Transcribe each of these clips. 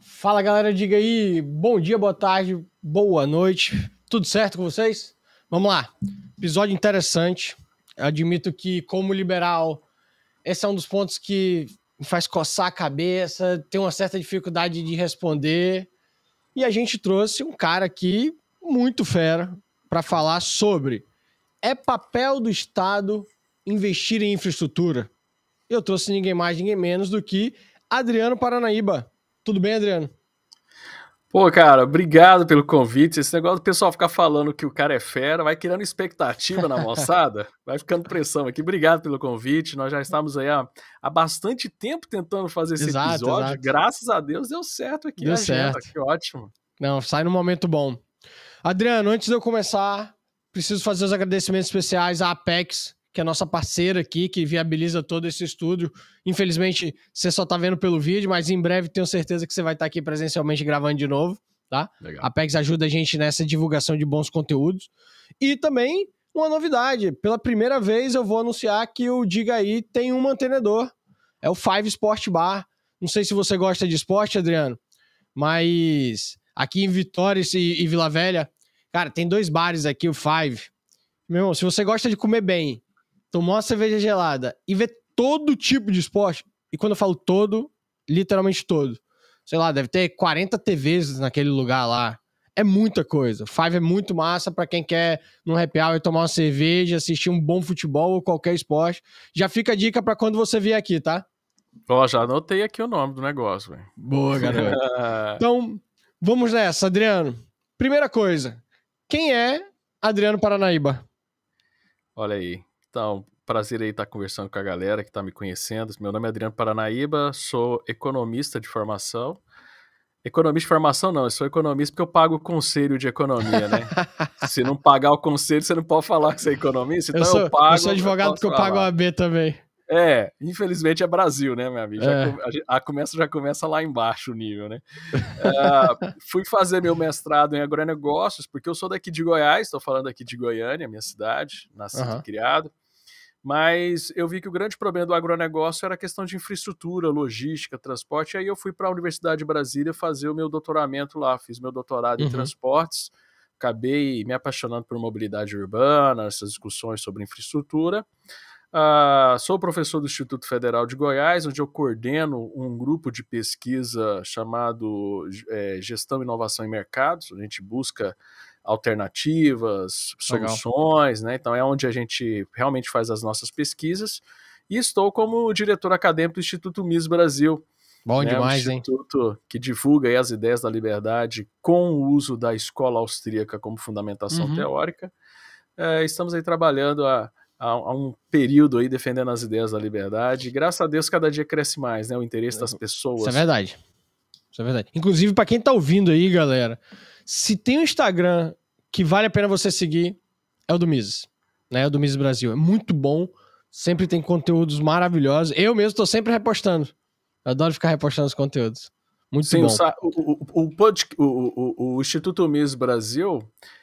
Fala galera, diga aí, bom dia, boa tarde, boa noite, tudo certo com vocês? Vamos lá, episódio interessante. Eu admito que, como liberal, esse é um dos pontos que me faz coçar a cabeça, tem uma certa dificuldade de responder. E a gente trouxe um cara aqui muito fera para falar sobre é papel do Estado investir em infraestrutura. Eu trouxe ninguém mais, ninguém menos do que Adriano Paranaíba. Tudo bem, Adriano? Pô, cara, obrigado pelo convite. Esse negócio do pessoal ficar falando que o cara é fera, vai criando expectativa na moçada, vai ficando pressão aqui. Obrigado pelo convite. Nós já estamos aí há, há bastante tempo tentando fazer esse exato, episódio. Exato. Graças a Deus deu certo aqui. Deu certo. Gente, que ótimo. Não, sai no momento bom. Adriano, antes de eu começar, preciso fazer os agradecimentos especiais à Apex, que é a nossa parceira aqui, que viabiliza todo esse estúdio. Infelizmente, você só está vendo pelo vídeo, mas em breve tenho certeza que você vai estar tá aqui presencialmente gravando de novo, tá? Legal. A PEGS ajuda a gente nessa divulgação de bons conteúdos. E também uma novidade, pela primeira vez eu vou anunciar que o Diga Aí tem um mantenedor, é o Five Sport Bar. Não sei se você gosta de esporte, Adriano, mas aqui em Vitória e Vila Velha, cara, tem dois bares aqui, o Five. Meu irmão, se você gosta de comer bem tomou uma cerveja gelada e vê todo tipo de esporte, e quando eu falo todo, literalmente todo. Sei lá, deve ter 40 TVs naquele lugar lá. É muita coisa. Five é muito massa para quem quer num happy hour tomar uma cerveja, assistir um bom futebol ou qualquer esporte. Já fica a dica para quando você vier aqui, tá? Ó, já anotei aqui o nome do negócio, velho. Boa, garoto. É. então, vamos nessa, Adriano. Primeira coisa, quem é Adriano Paranaíba? Olha aí. Então, prazer aí estar conversando com a galera que está me conhecendo. Meu nome é Adriano Paranaíba, sou economista de formação. Economista de formação não, eu sou economista porque eu pago o conselho de economia, né? Se não pagar o conselho, você não pode falar que você é economista, então eu, sou, eu pago. Eu sou advogado porque eu pago a B também. É, infelizmente é Brasil, né, minha amiga? É. A, a, começa, já começa lá embaixo o nível, né? uh, fui fazer meu mestrado em agronegócios, porque eu sou daqui de Goiás, estou falando aqui de Goiânia, minha cidade, nascido uhum. e criado. Mas eu vi que o grande problema do agronegócio era a questão de infraestrutura, logística, transporte. E aí eu fui para a Universidade de Brasília fazer o meu doutoramento lá. Fiz meu doutorado uhum. em transportes, acabei me apaixonando por mobilidade urbana, essas discussões sobre infraestrutura. Uh, sou professor do Instituto Federal de Goiás, onde eu coordeno um grupo de pesquisa chamado é, Gestão, Inovação e Mercados. A gente busca alternativas, soluções, Legal. né? Então é onde a gente realmente faz as nossas pesquisas. E estou como diretor acadêmico do Instituto MIS Brasil. Bom né? demais, um instituto hein? que divulga as ideias da liberdade com o uso da escola austríaca como fundamentação uhum. teórica. É, estamos aí trabalhando há, há, um período aí defendendo as ideias da liberdade. E, graças a Deus, cada dia cresce mais, né? O interesse das é, pessoas. Isso é verdade. Isso é verdade. Inclusive, para quem está ouvindo aí, galera, se tem um Instagram que vale a pena você seguir é o do Mises, né? É o do Mises Brasil. É muito bom, sempre tem conteúdos maravilhosos. Eu mesmo estou sempre repostando. Eu adoro ficar repostando os conteúdos. Muito Sim, bom. O, o, o, o Instituto Mises Brasil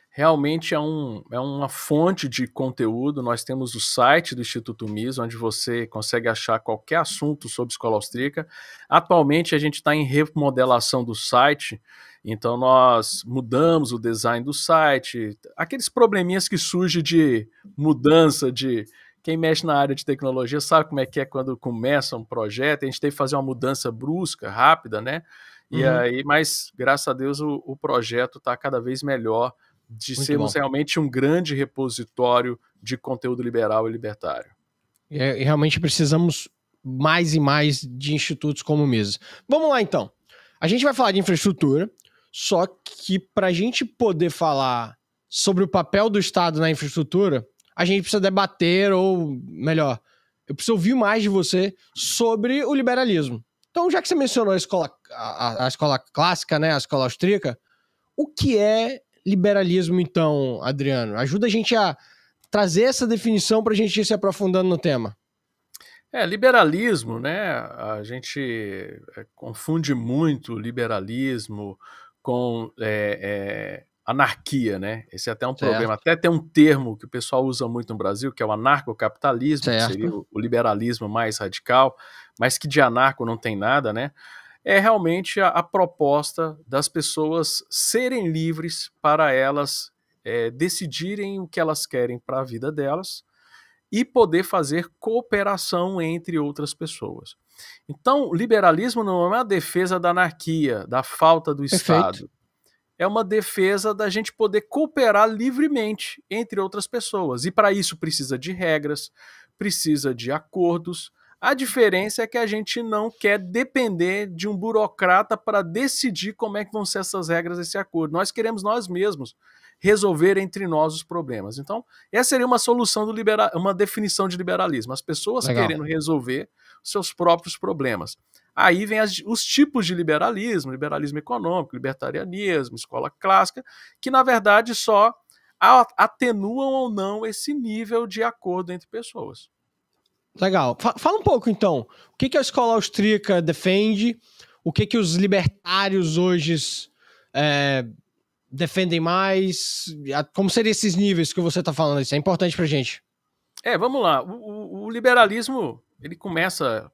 realmente é, um, é uma fonte de conteúdo. Nós temos o site do Instituto Mises, onde você consegue achar qualquer assunto sobre escola austríaca. Atualmente, a gente está em remodelação do site então nós mudamos o design do site, aqueles probleminhas que surgem de mudança de quem mexe na área de tecnologia sabe como é que é quando começa um projeto, a gente tem que fazer uma mudança brusca, rápida, né? E uhum. aí, mas graças a Deus o, o projeto está cada vez melhor de Muito sermos bom. realmente um grande repositório de conteúdo liberal e libertário. É, e realmente precisamos mais e mais de institutos como o Mises. Vamos lá então. A gente vai falar de infraestrutura, só que para a gente poder falar sobre o papel do Estado na infraestrutura, a gente precisa debater, ou melhor, eu preciso ouvir mais de você sobre o liberalismo. Então, já que você mencionou a escola, a, a escola clássica, né, a escola austríaca, o que é liberalismo, então, Adriano? Ajuda a gente a trazer essa definição para a gente ir se aprofundando no tema. É, liberalismo, né? A gente é, confunde muito liberalismo com é, é, anarquia, né? Esse é até um certo. problema. Até tem um termo que o pessoal usa muito no Brasil, que é o anarcocapitalismo, que seria o liberalismo mais radical, mas que de anarco não tem nada, né? É realmente a, a proposta das pessoas serem livres para elas é, decidirem o que elas querem para a vida delas e poder fazer cooperação entre outras pessoas. Então, liberalismo não é uma defesa da anarquia, da falta do Perfeito. Estado. É uma defesa da gente poder cooperar livremente entre outras pessoas. E para isso precisa de regras, precisa de acordos. A diferença é que a gente não quer depender de um burocrata para decidir como é que vão ser essas regras, esse acordo. Nós queremos nós mesmos resolver entre nós os problemas. Então, essa seria uma solução do liberal, uma definição de liberalismo. As pessoas Legal. querendo resolver seus próprios problemas. Aí vem as, os tipos de liberalismo, liberalismo econômico, libertarianismo, escola clássica, que na verdade só atenuam ou não esse nível de acordo entre pessoas. Legal. Fala um pouco então, o que, que a escola austríaca defende, o que, que os libertários hoje é, defendem mais, como seriam esses níveis que você está falando? Isso é importante para gente. É, vamos lá. O, o, o liberalismo ele começa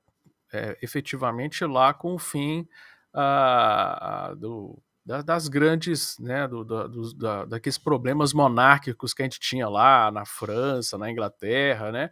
é, efetivamente lá com o fim ah, ah do, da, das grandes, né, do, dos, da, daqueles problemas monárquicos que a gente tinha lá na França, na Inglaterra, né?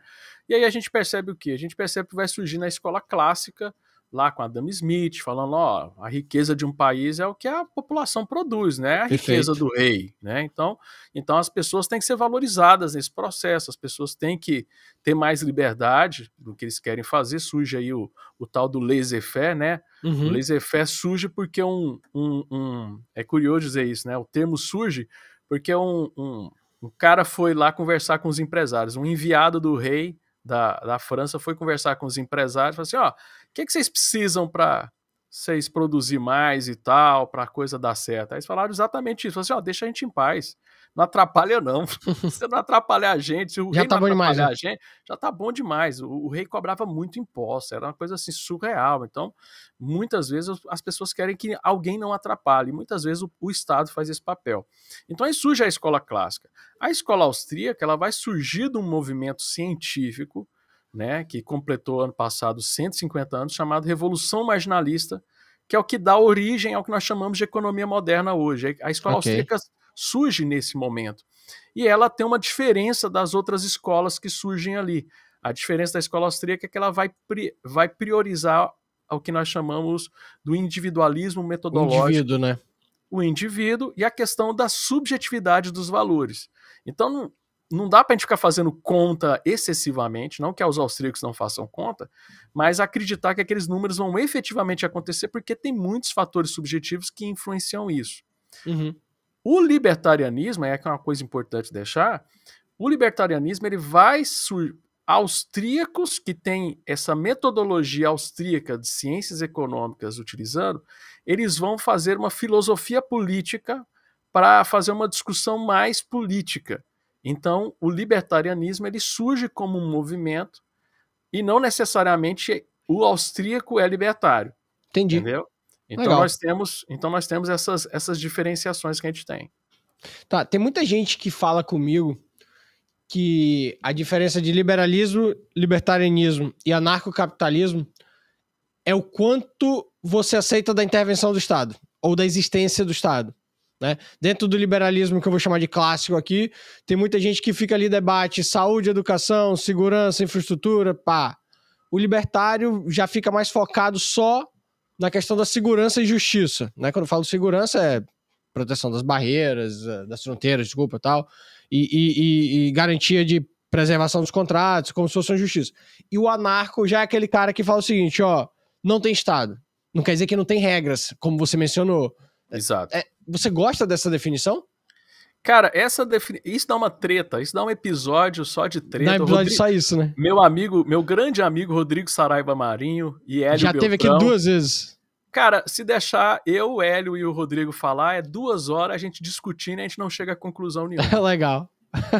E aí a gente percebe o que? A gente percebe que vai surgir na escola clássica lá com Adam Smith, falando, ó, a riqueza de um país é o que a população produz, né? A Perfeito. riqueza do rei, né? Então, então as pessoas têm que ser valorizadas nesse processo, as pessoas têm que ter mais liberdade do que eles querem fazer, surge aí o, o tal do laissez-faire, né? Uhum. O laissez-faire surge porque um, um, um, É curioso dizer isso, né? O termo surge porque um, um, cara foi lá conversar com os empresários, um enviado do rei da, da França foi conversar com os empresários e falou assim, ó... Oh, o que, que vocês precisam para vocês produzir mais e tal, para a coisa dar certo. Aí eles falaram exatamente isso. Falaram assim, ó, deixa a gente em paz. Não atrapalha, não. Você não atrapalha a gente. Se o já rei tá não bom demais, né? a gente, já tá bom demais. O, o, rei cobrava muito imposto, era uma coisa assim surreal. Então, muitas vezes as pessoas querem que alguém não atrapalhe. Muitas vezes o, o Estado faz esse papel. Então aí surge a escola clássica. A escola austríaca ela vai surgir de um movimento científico né, que completou ano passado 150 anos, chamado Revolução Marginalista, que é o que dá origem ao que nós chamamos de economia moderna hoje. A escola okay. austríaca surge nesse momento. E ela tem uma diferença das outras escolas que surgem ali. A diferença da escola austríaca é que ela vai, pri vai priorizar ao que nós chamamos do individualismo metodológico. O indivíduo, né? O indivíduo e a questão da subjetividade dos valores. Então, não dá para a gente ficar fazendo conta excessivamente, não que os austríacos não façam conta, mas acreditar que aqueles números vão efetivamente acontecer, porque tem muitos fatores subjetivos que influenciam isso. Uhum. O libertarianismo, é, é uma coisa importante deixar, o libertarianismo ele vai sur austríacos que têm essa metodologia austríaca de ciências econômicas utilizando, eles vão fazer uma filosofia política para fazer uma discussão mais política. Então, o libertarianismo ele surge como um movimento e não necessariamente o austríaco é libertário. Entendi. Entendeu? Então Legal. nós temos, então nós temos essas, essas diferenciações que a gente tem. Tá, tem muita gente que fala comigo que a diferença de liberalismo, libertarianismo e anarcocapitalismo é o quanto você aceita da intervenção do Estado ou da existência do Estado. Né? Dentro do liberalismo, que eu vou chamar de clássico aqui, tem muita gente que fica ali debate saúde, educação, segurança, infraestrutura, pá. O libertário já fica mais focado só na questão da segurança e justiça. Né? Quando eu falo segurança, é proteção das barreiras, é, das fronteiras, desculpa tal, e, e, e garantia de preservação dos contratos, como se fosse uma justiça. E o anarco já é aquele cara que fala o seguinte: ó, não tem Estado. Não quer dizer que não tem regras, como você mencionou Exato. É, você gosta dessa definição? Cara, essa defini... isso dá uma treta, isso dá um episódio só de treta. Dá episódio Rodrigo... só isso, né? Meu amigo, meu grande amigo Rodrigo Saraiva Marinho e Hélio Já Beltrão. teve aqui duas vezes. Cara, se deixar eu, o Hélio e o Rodrigo falar, é duas horas a gente discutindo e a gente não chega a conclusão nenhuma. Legal.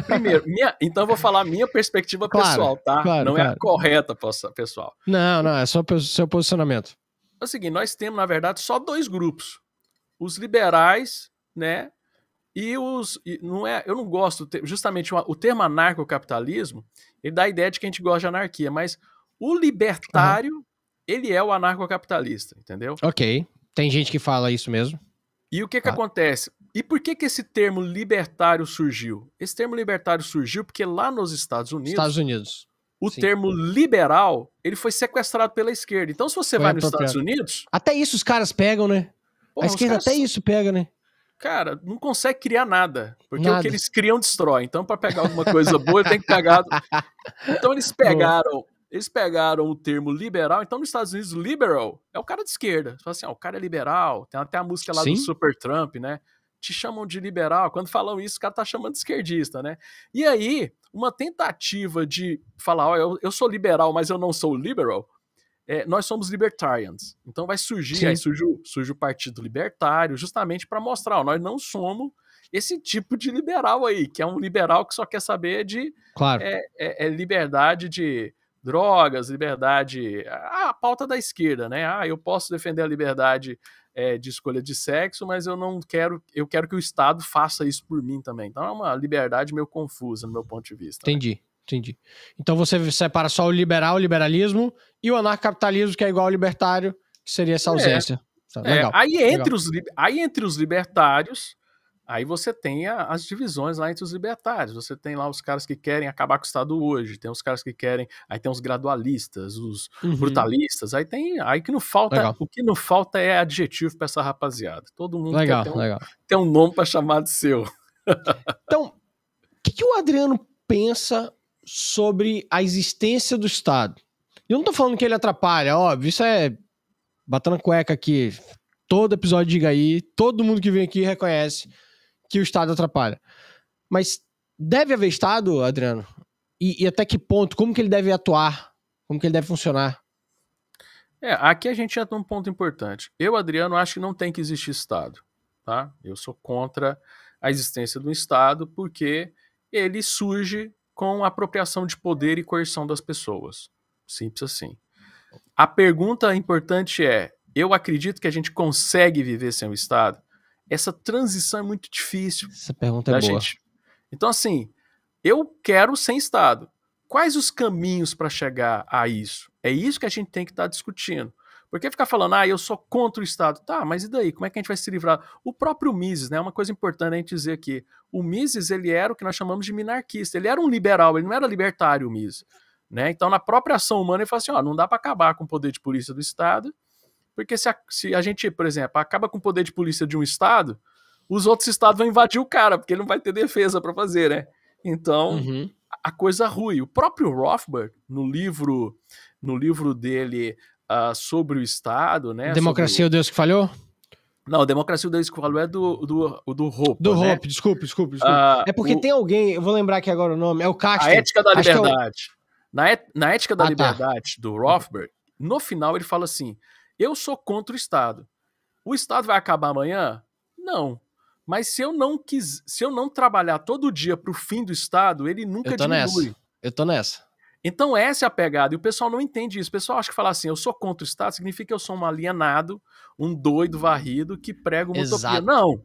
Primeiro, minha... então eu vou falar minha perspectiva claro, pessoal, tá? Claro, não claro. é a correta, pessoal. Não, não, é só o seu posicionamento. É o seguinte, nós temos, na verdade, só dois grupos os liberais, né? E os. E não é, eu não gosto, justamente o termo anarcocapitalismo, ele dá a ideia de que a gente gosta de anarquia, mas o libertário, uhum. ele é o anarcocapitalista, entendeu? Ok. Tem gente que fala isso mesmo. E o que, ah. que acontece? E por que, que esse termo libertário surgiu? Esse termo libertário surgiu porque lá nos Estados Unidos. Estados Unidos. O Sim. termo liberal, ele foi sequestrado pela esquerda. Então, se você foi vai nos Estados Unidos. Até isso os caras pegam, né? Porra, a esquerda até isso pega, né? Cara, não consegue criar nada. Porque nada. o que eles criam destrói. Então, para pegar alguma coisa boa, tem que pegar. Então, eles pegaram eles pegaram o termo liberal, então nos Estados Unidos, liberal é o cara de esquerda. Você fala assim, ó, ah, o cara é liberal, tem até a música lá Sim? do Super Trump, né? Te chamam de liberal. Quando falam isso, o cara tá chamando de esquerdista, né? E aí, uma tentativa de falar, ó, eu, eu sou liberal, mas eu não sou liberal, é, nós somos libertarians. Então vai surgir, aí surge, surge o Partido Libertário, justamente para mostrar, ó, nós não somos esse tipo de liberal aí, que é um liberal que só quer saber de claro. é, é, é liberdade de drogas, liberdade. A, a pauta da esquerda, né? Ah, eu posso defender a liberdade é, de escolha de sexo, mas eu não quero, eu quero que o Estado faça isso por mim também. Então é uma liberdade meio confusa, no meu ponto de vista. Né? Entendi. Né? Entendi. Então você separa só o liberal, o liberalismo, e o anarcapitalismo, que é igual ao libertário, que seria essa é. ausência. Tá, é. Legal. É. Aí, entre Legal. Os, aí entre os libertários, aí você tem a, as divisões lá entre os libertários. Você tem lá os caras que querem acabar com o Estado hoje, tem os caras que querem, aí tem os gradualistas, os uhum. brutalistas, aí tem, aí que não falta, legal. o que não falta é adjetivo para essa rapaziada. Todo mundo legal, quer ter um, Ter um nome para chamar de seu. então, o que, que o Adriano pensa sobre a existência do Estado. Eu não tô falando que ele atrapalha, óbvio, isso é batendo cueca aqui. Todo episódio diga aí, todo mundo que vem aqui reconhece que o Estado atrapalha. Mas deve haver Estado, Adriano? E, e até que ponto? Como que ele deve atuar? Como que ele deve funcionar? É, aqui a gente entra num ponto importante. Eu, Adriano, acho que não tem que existir Estado. Tá? Eu sou contra a existência do Estado porque ele surge com apropriação de poder e coerção das pessoas. Simples assim. A pergunta importante é: eu acredito que a gente consegue viver sem o Estado? Essa transição é muito difícil. Essa pergunta é boa. Gente. Então, assim, eu quero sem Estado. Quais os caminhos para chegar a isso? É isso que a gente tem que estar tá discutindo. Porque ficar falando, ah, eu sou contra o Estado. Tá, mas e daí? Como é que a gente vai se livrar? O próprio Mises, né? Uma coisa importante a gente dizer aqui. O Mises, ele era o que nós chamamos de minarquista. Ele era um liberal, ele não era libertário, o Mises. Né? Então, na própria ação humana, ele fala assim: ó, não dá para acabar com o poder de polícia do Estado, porque se a, se a gente, por exemplo, acaba com o poder de polícia de um Estado, os outros Estados vão invadir o cara, porque ele não vai ter defesa para fazer, né? Então, uhum. a coisa rui. O próprio Rothbard, no livro, no livro dele, uh, sobre o Estado, né? Democracia, é o Deus que falhou? Não, Democracia é o Deus que falou é do, do, do Hope. Do né? desculpe, desculpe. desculpe. Uh, é porque o... tem alguém, eu vou lembrar aqui agora o nome, é o Castro. A Ética da é Liberdade. na, et... na Ética da ah, tá. Liberdade tá. do Rothbard, no final ele fala assim: eu sou contra o Estado. O Estado vai acabar amanhã? Não. Mas se eu não quis, se eu não trabalhar todo dia para o fim do Estado, ele nunca eu tô diminui. Nessa. Eu tô nessa. Então, essa é a pegada. E o pessoal não entende isso. O pessoal acha que falar assim, eu sou contra o Estado, significa que eu sou um alienado, um doido hum. varrido que prega uma Exato. utopia. Não.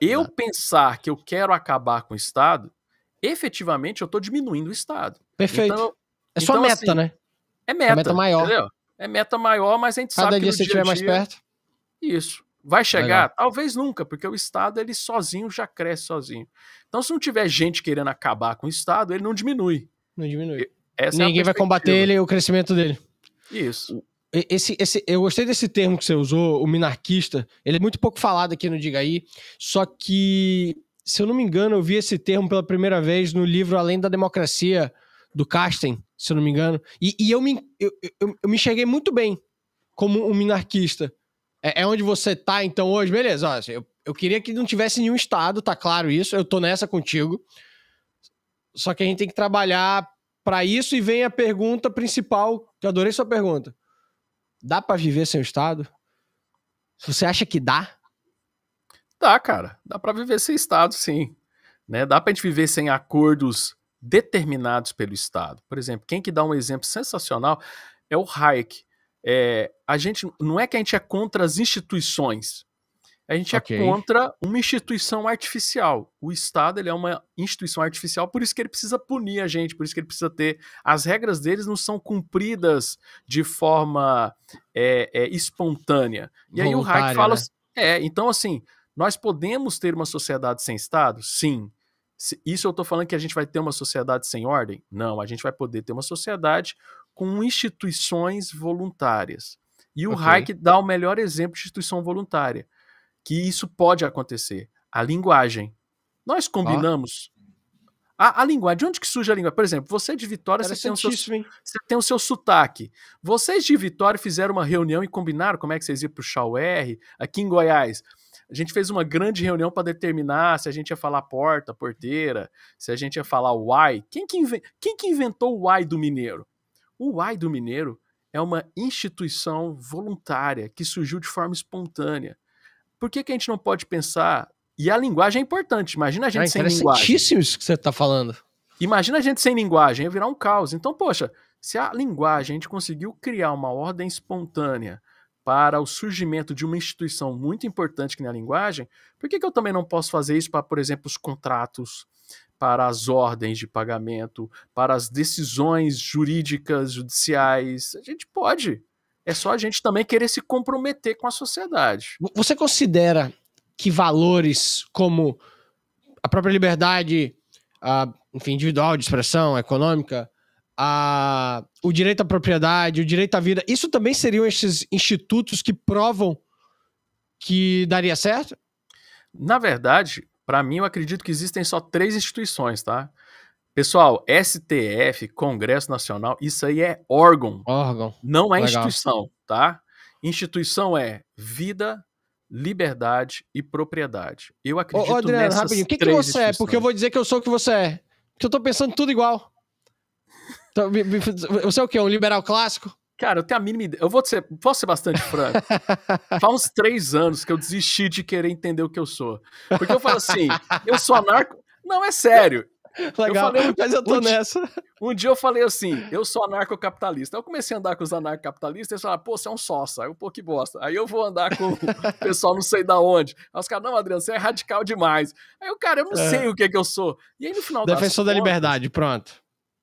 Eu Exato. pensar que eu quero acabar com o Estado, efetivamente eu estou diminuindo o Estado. Perfeito. Então, é só então, meta, assim, né? É, é meta. É meta maior. Entendeu? É meta maior, mas a gente Cada sabe que. Cada dia você estiver mais perto. Isso. Vai chegar? Legal. Talvez nunca, porque o Estado ele sozinho já cresce sozinho. Então, se não tiver gente querendo acabar com o Estado, ele não diminui. Não diminui. Essa é Ninguém é vai combater ele o crescimento dele. Isso. Esse, esse, eu gostei desse termo que você usou, o minarquista. Ele é muito pouco falado aqui no Diga aí, só que, se eu não me engano, eu vi esse termo pela primeira vez no livro Além da Democracia, do Casten, se eu não me engano. E, e eu, me, eu, eu, eu, me enxerguei muito bem como um minarquista. É, é onde você tá, então, hoje, beleza. Ó, eu, eu queria que não tivesse nenhum Estado, tá claro isso, eu tô nessa contigo. Só que a gente tem que trabalhar para isso e vem a pergunta principal, que eu adorei sua pergunta. Dá para viver sem o Estado? Você acha que dá? Dá, cara. Dá para viver sem Estado, sim. Né? Dá para gente viver sem acordos determinados pelo Estado. Por exemplo, quem que dá um exemplo sensacional é o Hayek. É, a gente não é que a gente é contra as instituições, a gente é okay. é contra uma instituição artificial. O Estado ele é uma instituição artificial, por isso que ele precisa punir a gente, por isso que ele precisa ter. As regras deles não são cumpridas de forma é, é, espontânea. E aí o Hayek fala. Né? Assim, é, então assim, nós podemos ter uma sociedade sem Estado? Sim. Isso eu estou falando que a gente vai ter uma sociedade sem ordem? Não, a gente vai poder ter uma sociedade com instituições voluntárias. E o okay. Hayek dá o melhor exemplo de instituição voluntária que isso pode acontecer. A linguagem. Nós combinamos. A, a, linguagem, de onde que surge a língua? Por exemplo, você de Vitória, você tem, o seu, você tem o seu sotaque. Vocês de Vitória fizeram uma reunião e combinaram como é que vocês iam para o R aqui em Goiás. A gente fez uma grande reunião para determinar se a gente ia falar porta, porteira, se a gente ia falar why. Quem que, inven... Quem que inventou o why do mineiro? O why do mineiro é uma instituição voluntária que surgiu de forma espontânea. Por que, que a gente não pode pensar. E a linguagem é importante. Imagina a gente é sem linguagem. É isso que você está falando. Imagina a gente sem linguagem, ia virar um caos. Então, poxa, se a linguagem a gente conseguiu criar uma ordem espontânea para o surgimento de uma instituição muito importante que é a linguagem, por que, que eu também não posso fazer isso para, por exemplo, os contratos, para as ordens de pagamento, para as decisões jurídicas, judiciais? A gente pode. É só a gente também querer se comprometer com a sociedade. Você considera que valores como a própria liberdade, a, enfim, individual de expressão, econômica, a, o direito à propriedade, o direito à vida, isso também seriam esses institutos que provam que daria certo? Na verdade, para mim, eu acredito que existem só três instituições, tá? Pessoal, STF, Congresso Nacional, isso aí é órgão. Órgão. Não é Legal. instituição, tá? Instituição é vida, liberdade e propriedade. Eu acredito Ô, Adriano, nessas rapidinho, o que, que você é? Porque eu vou dizer que eu sou o que você é. Porque eu tô pensando tudo igual. Então, você é o quê? Um liberal clássico? Cara, eu tenho a mínima ideia. Eu vou ser, posso ser bastante franco. Faz uns três anos que eu desisti de querer entender o que eu sou. Porque eu falo assim, eu sou anarco. Não, é sério. Legal, eu falei, mas eu tô um nessa. Dia, um dia eu falei assim, eu sou anarcocapitalista. Aí eu comecei a andar com os anarcocapitalistas, eles falaram, pô, você é um sócio. Aí eu, pô, que bosta. Aí eu vou andar com o pessoal não sei da onde. Aí os caras, não, Adriano, você é radical demais. Aí eu, cara, eu não é. sei o que é que eu sou. E aí no final Defensor da liberdade, pronto.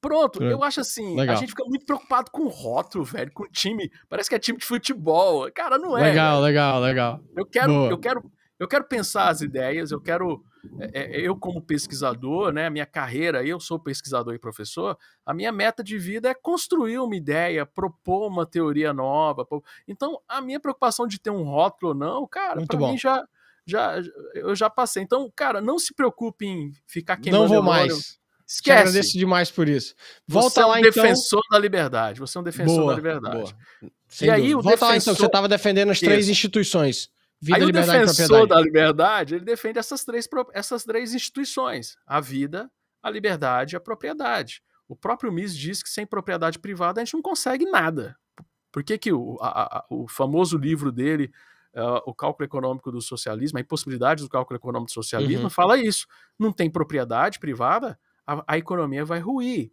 Pronto, eu acho assim, Legal. a gente fica muito preocupado com o rótulo, velho, com o time. Parece que é time de futebol. Cara, não é. Legal, velho. legal, legal. Eu quero, eu quero, eu quero pensar as ideias, eu quero é, é, eu como pesquisador, né, a minha carreira, eu sou pesquisador e professor, a minha meta de vida é construir uma ideia, propor uma teoria nova. Então, a minha preocupação de ter um rótulo ou não, cara, para mim já, já eu já passei. Então, cara, não se preocupe em ficar quem Não vou mais. Esquece. Te agradeço demais por isso. Volta você é um lá, então. defensor da liberdade. Você é um defensor boa, da liberdade. Boa. e dúvida. aí, o Volta defensor... lá, então, você estava defendendo as três isso. instituições. Vida, Aí o defensor da liberdade, ele defende essas três, essas três instituições, a vida, a liberdade e a propriedade. O próprio Mises diz que sem propriedade privada a gente não consegue nada. Por que, que o, a, a, o famoso livro dele, uh, O Cálculo Econômico do Socialismo, a Impossibilidade do Cálculo Econômico do Socialismo, uhum. fala isso. Não tem propriedade privada, a, a economia vai ruir.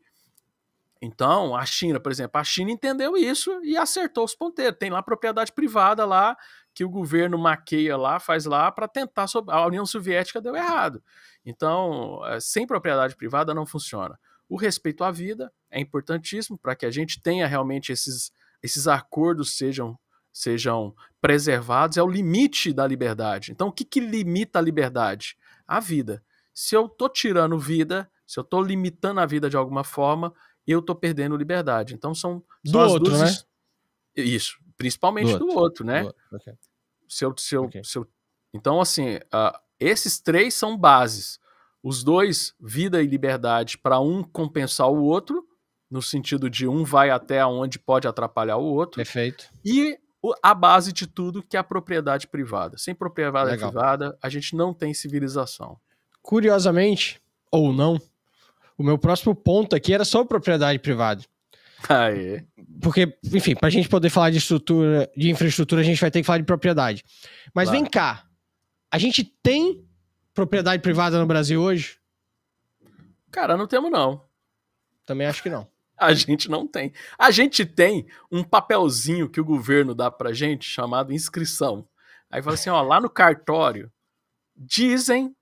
Então, a China, por exemplo, a China entendeu isso e acertou os ponteiros. Tem lá propriedade privada lá, que o governo maqueia lá, faz lá para tentar sobre a União Soviética deu errado. Então, eh, sem propriedade privada não funciona. O respeito à vida é importantíssimo para que a gente tenha realmente esses, esses acordos sejam sejam preservados é o limite da liberdade. Então, o que, que limita a liberdade? A vida. Se eu estou tirando vida, se eu estou limitando a vida de alguma forma, eu estou perdendo liberdade. Então, são, são do outro, duas... né? Isso, Principalmente do outro, do outro né? Do outro. Okay. Seu, seu, okay. seu... Então, assim, uh, esses três são bases. Os dois, vida e liberdade, para um compensar o outro, no sentido de um vai até onde pode atrapalhar o outro. Perfeito. E a base de tudo, que é a propriedade privada. Sem propriedade Legal. privada, a gente não tem civilização. Curiosamente, ou não, o meu próximo ponto aqui era sobre propriedade privada. Ah, é. Porque, enfim, para a gente poder falar de estrutura, de infraestrutura, a gente vai ter que falar de propriedade. Mas claro. vem cá, a gente tem propriedade privada no Brasil hoje? Cara, não temos não. Também acho que não. A gente não tem. A gente tem um papelzinho que o governo dá pra gente chamado inscrição. Aí fala assim, ó, lá no cartório dizem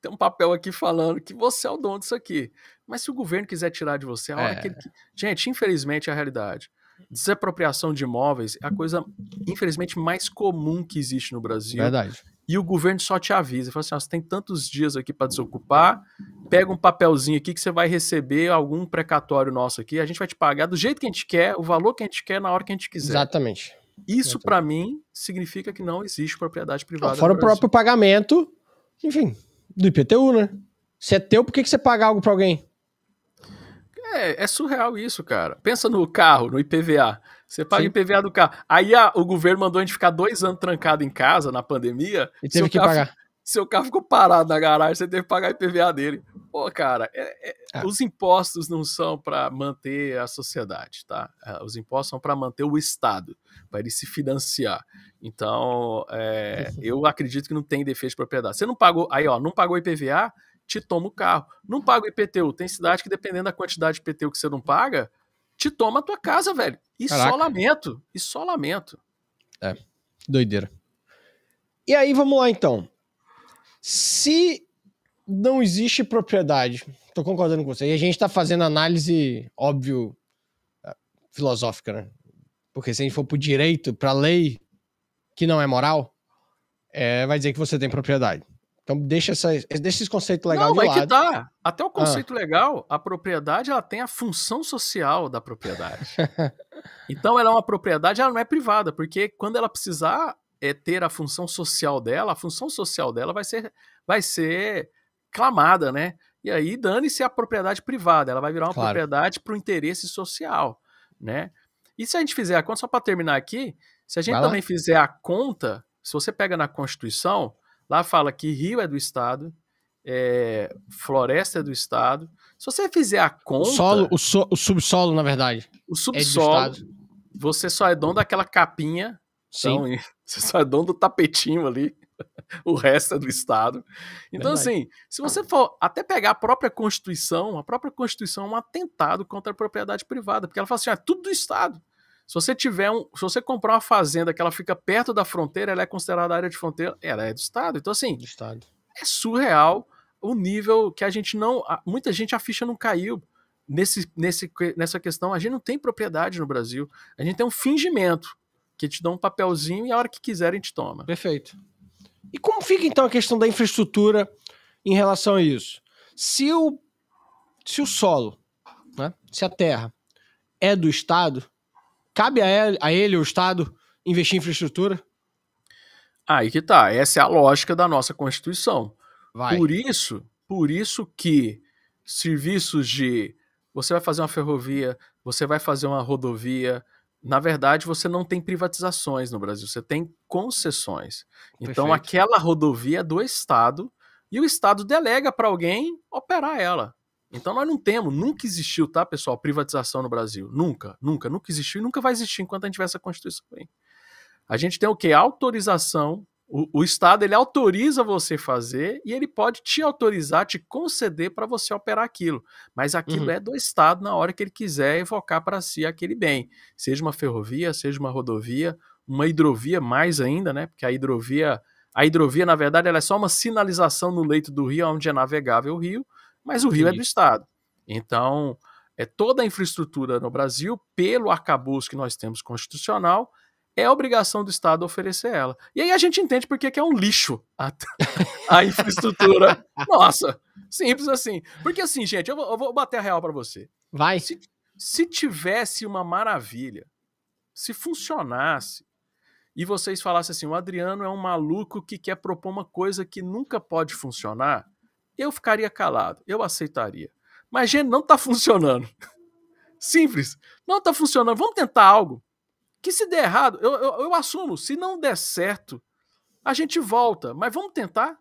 tem um papel aqui falando que você é o dono disso aqui. Mas se o governo quiser tirar de você, a hora é. que ele... É. Gente, infelizmente é a realidade. Uhum. Desapropriação de imóveis é a coisa, infelizmente, mais comum que existe no Brasil. Verdade. E o governo só te avisa, fala assim: você tem tantos dias aqui para desocupar, pega um papelzinho aqui que você vai receber algum precatório nosso aqui, a gente vai te pagar do jeito que a gente quer, o valor que a gente quer, na hora que a gente quiser. Exatamente. Isso, para mim, significa que não existe propriedade privada. fora o próprio pagamento, enfim, do IPTU, né? Se é teu, por que, que você paga algo para alguém? É, é surreal isso, cara. Pensa no carro, no IPVA. Você paga Sim. IPVA do carro. Aí a, ah, o governo mandou a gente ficar dois anos trancado em casa na pandemia. E teve que pagar. Seu carro ficou parado na garagem, você teve que pagar IPVA dele. Pô, cara, é, é, ah. os impostos não são para manter a sociedade, tá? É, os impostos são para manter o Estado, para ele se financiar. Então, é, eu acredito que não tem defeito de propriedade. Você não pagou, aí ó, não pagou IPVA, te toma o carro. Não paga o IPTU. Tem cidade que, dependendo da quantidade de IPTU que você não paga, te toma a tua casa, velho. E Caraca. só lamento. E só lamento. É, doideira. E aí, vamos lá então. Se não existe propriedade, tô concordando com você, e a gente tá fazendo análise, óbvio, é, filosófica, né? Porque se a gente for pro direito, pra lei, que não é moral, é, vai dizer que você tem propriedade. Então deixa, esses deixa esse conceito legal Não, de é lado. Não, que tá. Até o ah. conceito ah. legal, a propriedade ela tem a função social da propriedade. então ela é uma propriedade, ela não é privada, porque quando ela precisar é, ter a função social dela, a função social dela vai ser, vai ser clamada, né? E aí dane-se a propriedade privada, ela vai virar uma claro. propriedade para o interesse social, né? E se a gente fizer a conta, só para terminar aqui, se a gente também fizer a conta, se você pega na Constituição, Lá fala que rio é do Estado, é, floresta é do Estado. Se você fizer a conta. O, solo, o, so, o subsolo, na verdade. O é subsolo. É você só é dono daquela capinha. Sim. Então, você só é dono do tapetinho ali. o resto é do Estado. Então, verdade. assim, se você for até pegar a própria Constituição, a própria Constituição é um atentado contra a propriedade privada, porque ela fala assim: ah, é tudo do Estado. Se você tiver um, se você comprar uma fazenda que ela fica perto da fronteira, ela é considerada área de fronteira, ela é do estado. Então assim, do estado. é surreal o nível que a gente não, muita gente a ficha não caiu nesse, nesse, nessa questão, a gente não tem propriedade no Brasil. A gente tem um fingimento, que te dá um papelzinho e a hora que quiserem te toma. Perfeito. E como fica então a questão da infraestrutura em relação a isso? Se o, se o solo, né, se a terra é do Estado, Cabe a ele, a ele o Estado investir em infraestrutura? Aí que tá. Essa é a lógica da nossa Constituição. Vai. Por isso, por isso que serviços de você vai fazer uma ferrovia, você vai fazer uma rodovia, na verdade você não tem privatizações no Brasil, você tem concessões. Então, Perfeito. Então aquela rodovia é do estado e o estado delega para alguém operar ela. Então nós não temos, nunca existiu, tá, pessoal, privatização no Brasil. Nunca, nunca, nunca existiu e nunca vai existir enquanto a gente tiver essa Constituição aí. A gente tem o que? Autorização. O, o Estado ele autoriza você fazer e ele pode te autorizar, te conceder para você operar aquilo. Mas aquilo uhum. é do Estado na hora que ele quiser evocar para si aquele bem. Seja uma ferrovia, seja uma rodovia, uma hidrovia mais ainda, né? Porque a hidrovia, a hidrovia, na verdade, ela é só uma sinalização no leito do rio onde é navegável o rio mas o Rio Sim. é do Estado. Então, é toda a infraestrutura no Brasil, pelo arcabouço que nós temos constitucional, é obrigação do Estado oferecer ela. E aí a gente entende porque que é um lixo a, a infraestrutura. Nossa, simples assim. Porque assim, gente, eu vou, eu vou bater a real para você. Vai. Se, se tivesse uma maravilha, se funcionasse, e vocês falassem assim: o Adriano é um maluco que quer propor uma coisa que nunca pode funcionar, eu ficaria calado, eu aceitaria. Mas, gente, não está funcionando. Simples. Não está funcionando. Vamos tentar algo. Que se der errado, eu, eu, eu assumo. Se não der certo, a gente volta. Mas vamos tentar?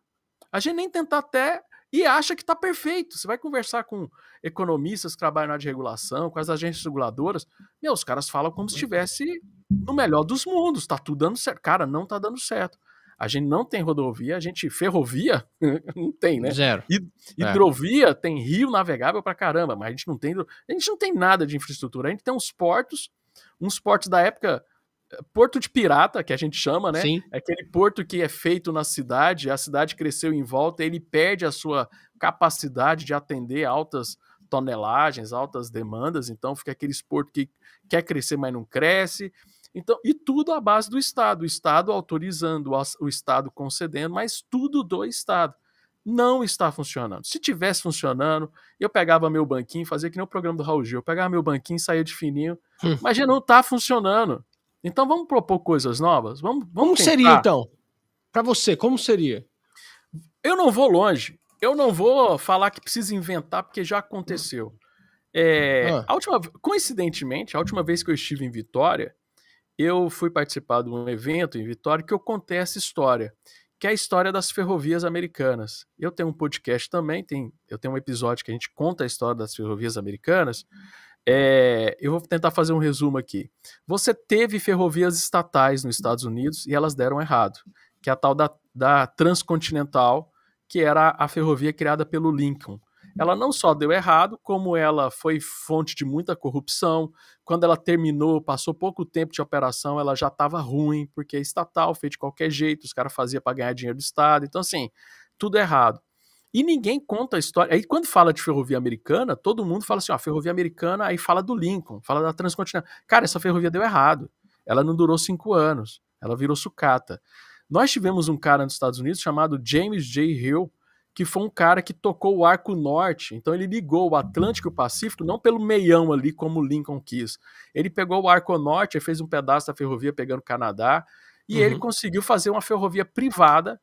A gente nem tentar até e acha que está perfeito. Você vai conversar com economistas que trabalham na área de regulação, com as agências reguladoras. Meu, os caras falam como se estivesse no melhor dos mundos, está tudo dando certo. Cara, não está dando certo. A gente não tem rodovia, a gente ferrovia não tem, né? Zero. É. Hidrovia é. tem rio navegável para caramba, mas a gente não tem, a gente não tem nada de infraestrutura. A gente tem uns portos, uns portos da época eh, Porto de Pirata, que a gente chama, né? Sim. É aquele porto que é feito na cidade, a cidade cresceu em volta, ele perde a sua capacidade de atender altas tonelagens, altas demandas, então fica aquele porto que quer crescer, mas não cresce. Então, e tudo à base do Estado, o Estado autorizando, o Estado concedendo, mas tudo do Estado. Não está funcionando. Se tivesse funcionando, eu pegava meu banquinho, fazia que nem o programa do Raul Gil, eu pegava meu banquinho, saía de fininho, hum. mas já não está funcionando. Então vamos propor coisas novas? Vamos, vamos como tentar. seria então? Para você, como seria? Eu não vou longe. Eu não vou falar que precisa inventar, porque já aconteceu. É, hum. ah. a última, coincidentemente, a última vez que eu estive em Vitória, eu fui participar de um evento em Vitória que eu contei essa história, que é a história das ferrovias americanas. Eu tenho um podcast também, tem, eu tenho um episódio que a gente conta a história das ferrovias americanas. É, eu vou tentar fazer um resumo aqui. Você teve ferrovias estatais nos Estados Unidos e elas deram errado, que é a tal da, da Transcontinental, que era a ferrovia criada pelo Lincoln ela não só deu errado, como ela foi fonte de muita corrupção. Quando ela terminou, passou pouco tempo de operação, ela já estava ruim, porque é estatal, fez de qualquer jeito, os caras faziam para ganhar dinheiro do Estado. Então, assim, tudo errado. E ninguém conta a história. Aí, quando fala de ferrovia americana, todo mundo fala assim: ó, ferrovia americana, aí fala do Lincoln, fala da transcontinental. Cara, essa ferrovia deu errado. Ela não durou cinco anos, ela virou sucata. Nós tivemos um cara nos Estados Unidos chamado James J. Hill, que foi um cara que tocou o arco norte. Então ele ligou o Atlântico e o Pacífico, não pelo meião ali, como Lincoln quis. Ele pegou o arco norte e fez um pedaço da ferrovia pegando o Canadá. E uhum. ele conseguiu fazer uma ferrovia privada,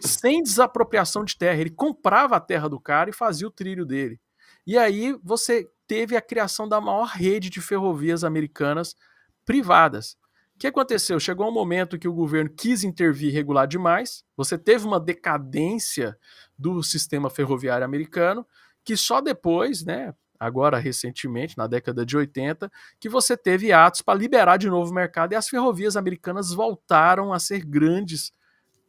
sem desapropriação de terra. Ele comprava a terra do cara e fazia o trilho dele. E aí você teve a criação da maior rede de ferrovias americanas privadas que aconteceu? Chegou um momento que o governo quis intervir e regular demais, você teve uma decadência do sistema ferroviário americano, que só depois, né, agora recentemente, na década de 80, que você teve atos para liberar de novo o mercado e as ferrovias americanas voltaram a ser grandes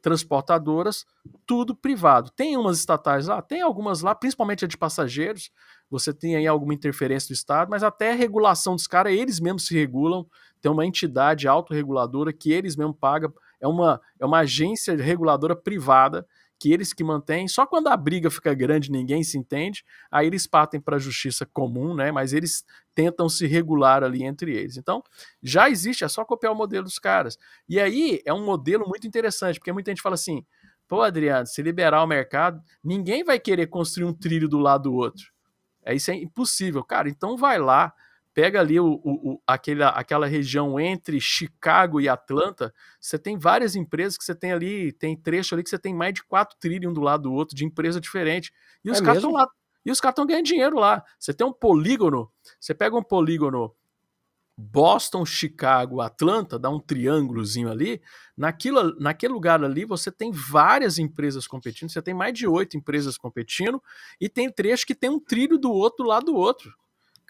transportadoras, tudo privado. Tem umas estatais lá, tem algumas lá, principalmente a de passageiros. Você tem aí alguma interferência do Estado, mas até a regulação dos caras, eles mesmos se regulam. Tem uma entidade autorreguladora que eles mesmos pagam. É uma, é uma agência reguladora privada que eles que mantêm. Só quando a briga fica grande, ninguém se entende, aí eles partem para a justiça comum, né? Mas eles tentam se regular ali entre eles. Então, já existe, é só copiar o modelo dos caras. E aí é um modelo muito interessante, porque muita gente fala assim: pô, Adriano, se liberar o mercado, ninguém vai querer construir um trilho do lado do outro. É isso é impossível, cara. Então vai lá, pega ali o, o, o, aquela, aquela região entre Chicago e Atlanta, você tem várias empresas que você tem ali, tem trecho ali que você tem mais de quatro trilhos um do lado do outro, de empresa diferente. E é os caras estão lá. E os caras estão ganhando dinheiro lá. Você tem um polígono, você pega um polígono Boston, Chicago, Atlanta, dá um triângulozinho ali. Naquilo, naquele lugar ali, você tem várias empresas competindo, você tem mais de oito empresas competindo, e tem trecho que tem um trilho do outro lado do outro.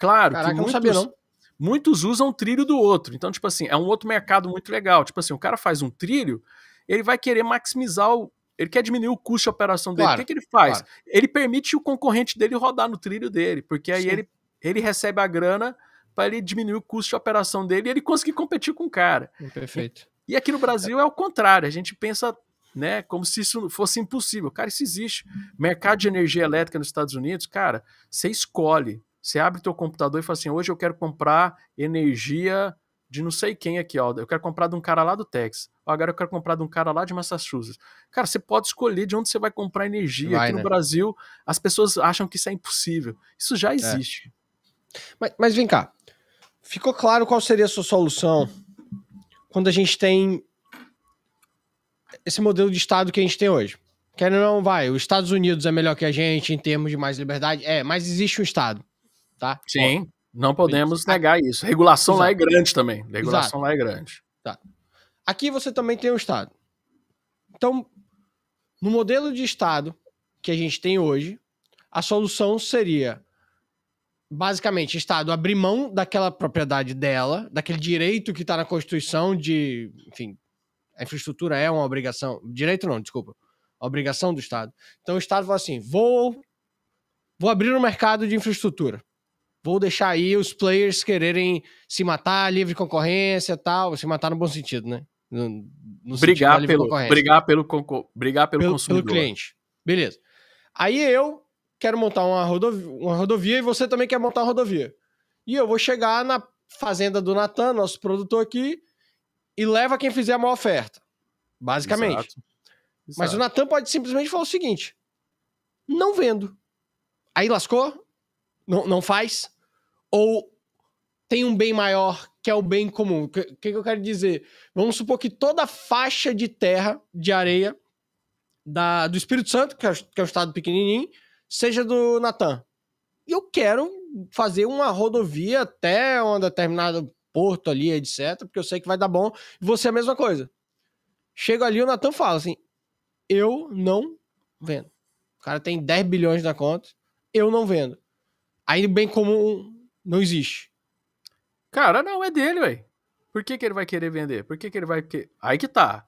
Claro Caraca, que muitos, não sabia, não. muitos usam trilho do outro. Então, tipo assim, é um outro mercado muito legal. Tipo assim, o cara faz um trilho, ele vai querer maximizar o. Ele quer diminuir o custo de operação dele. Claro, o que, que ele faz? Claro. Ele permite o concorrente dele rodar no trilho dele, porque aí ele, ele recebe a grana para ele diminuir o custo de operação dele e ele conseguir competir com o cara. Hum, perfeito. E, e aqui no Brasil é o contrário, a gente pensa né, como se isso fosse impossível. Cara, isso existe. Mercado de energia elétrica nos Estados Unidos, cara, você escolhe você abre teu computador e fala assim: hoje eu quero comprar energia de não sei quem aqui, ó. Eu quero comprar de um cara lá do Texas. Agora eu quero comprar de um cara lá de Massachusetts. Cara, você pode escolher de onde você vai comprar energia. Vai, aqui né? no Brasil, as pessoas acham que isso é impossível. Isso já é. existe. É. Mas, mas vem cá. Ficou claro qual seria a sua solução quando a gente tem esse modelo de Estado que a gente tem hoje? Quer ou não, vai. Os Estados Unidos é melhor que a gente em termos de mais liberdade. É, mas existe um Estado tá? Sim, não podemos negar isso. regulação Exato. lá é grande também. regulação Exato. lá é grande. Tá. Aqui você também tem o Estado. Então, no modelo de Estado que a gente tem hoje, a solução seria basicamente o Estado abrir mão daquela propriedade dela, daquele direito que está na Constituição de, enfim, a infraestrutura é uma obrigação, direito não, desculpa, a obrigação do Estado. Então o Estado fala assim, vou, vou abrir um mercado de infraestrutura vou deixar aí os players quererem se matar, livre concorrência tal, se matar no bom sentido, né? No, no brigar, sentido pelo, brigar pelo brigar pelo, pelo consumidor. Pelo cliente. Beleza. Aí eu quero montar uma rodovia, uma rodovia e você também quer montar uma rodovia. E eu vou chegar na fazenda do Natan, nosso produtor aqui, e leva quem fizer a maior oferta. Basicamente. Exato. Exato. Mas o Natan pode simplesmente falar o seguinte: não vendo. Aí lascou? não, não faz, ou tem um bem maior que é o bem comum. O que, que, eu quero dizer? Vamos supor que toda faixa de terra, de areia, da, do Espírito Santo, que é, que é estado pequenininho, seja do Natan. E eu quero fazer uma rodovia até um determinado porto ali, etc., porque eu sei que vai dar bom. Você é a mesma coisa. Chego ali, o Natan fala assim: eu não vendo. O cara tem 10 bilhões na conta, eu não vendo. Aí bem comum não existe. Cara, não, é dele, velho. Por que, que ele vai querer vender? Por que, que ele vai. Aí que tá.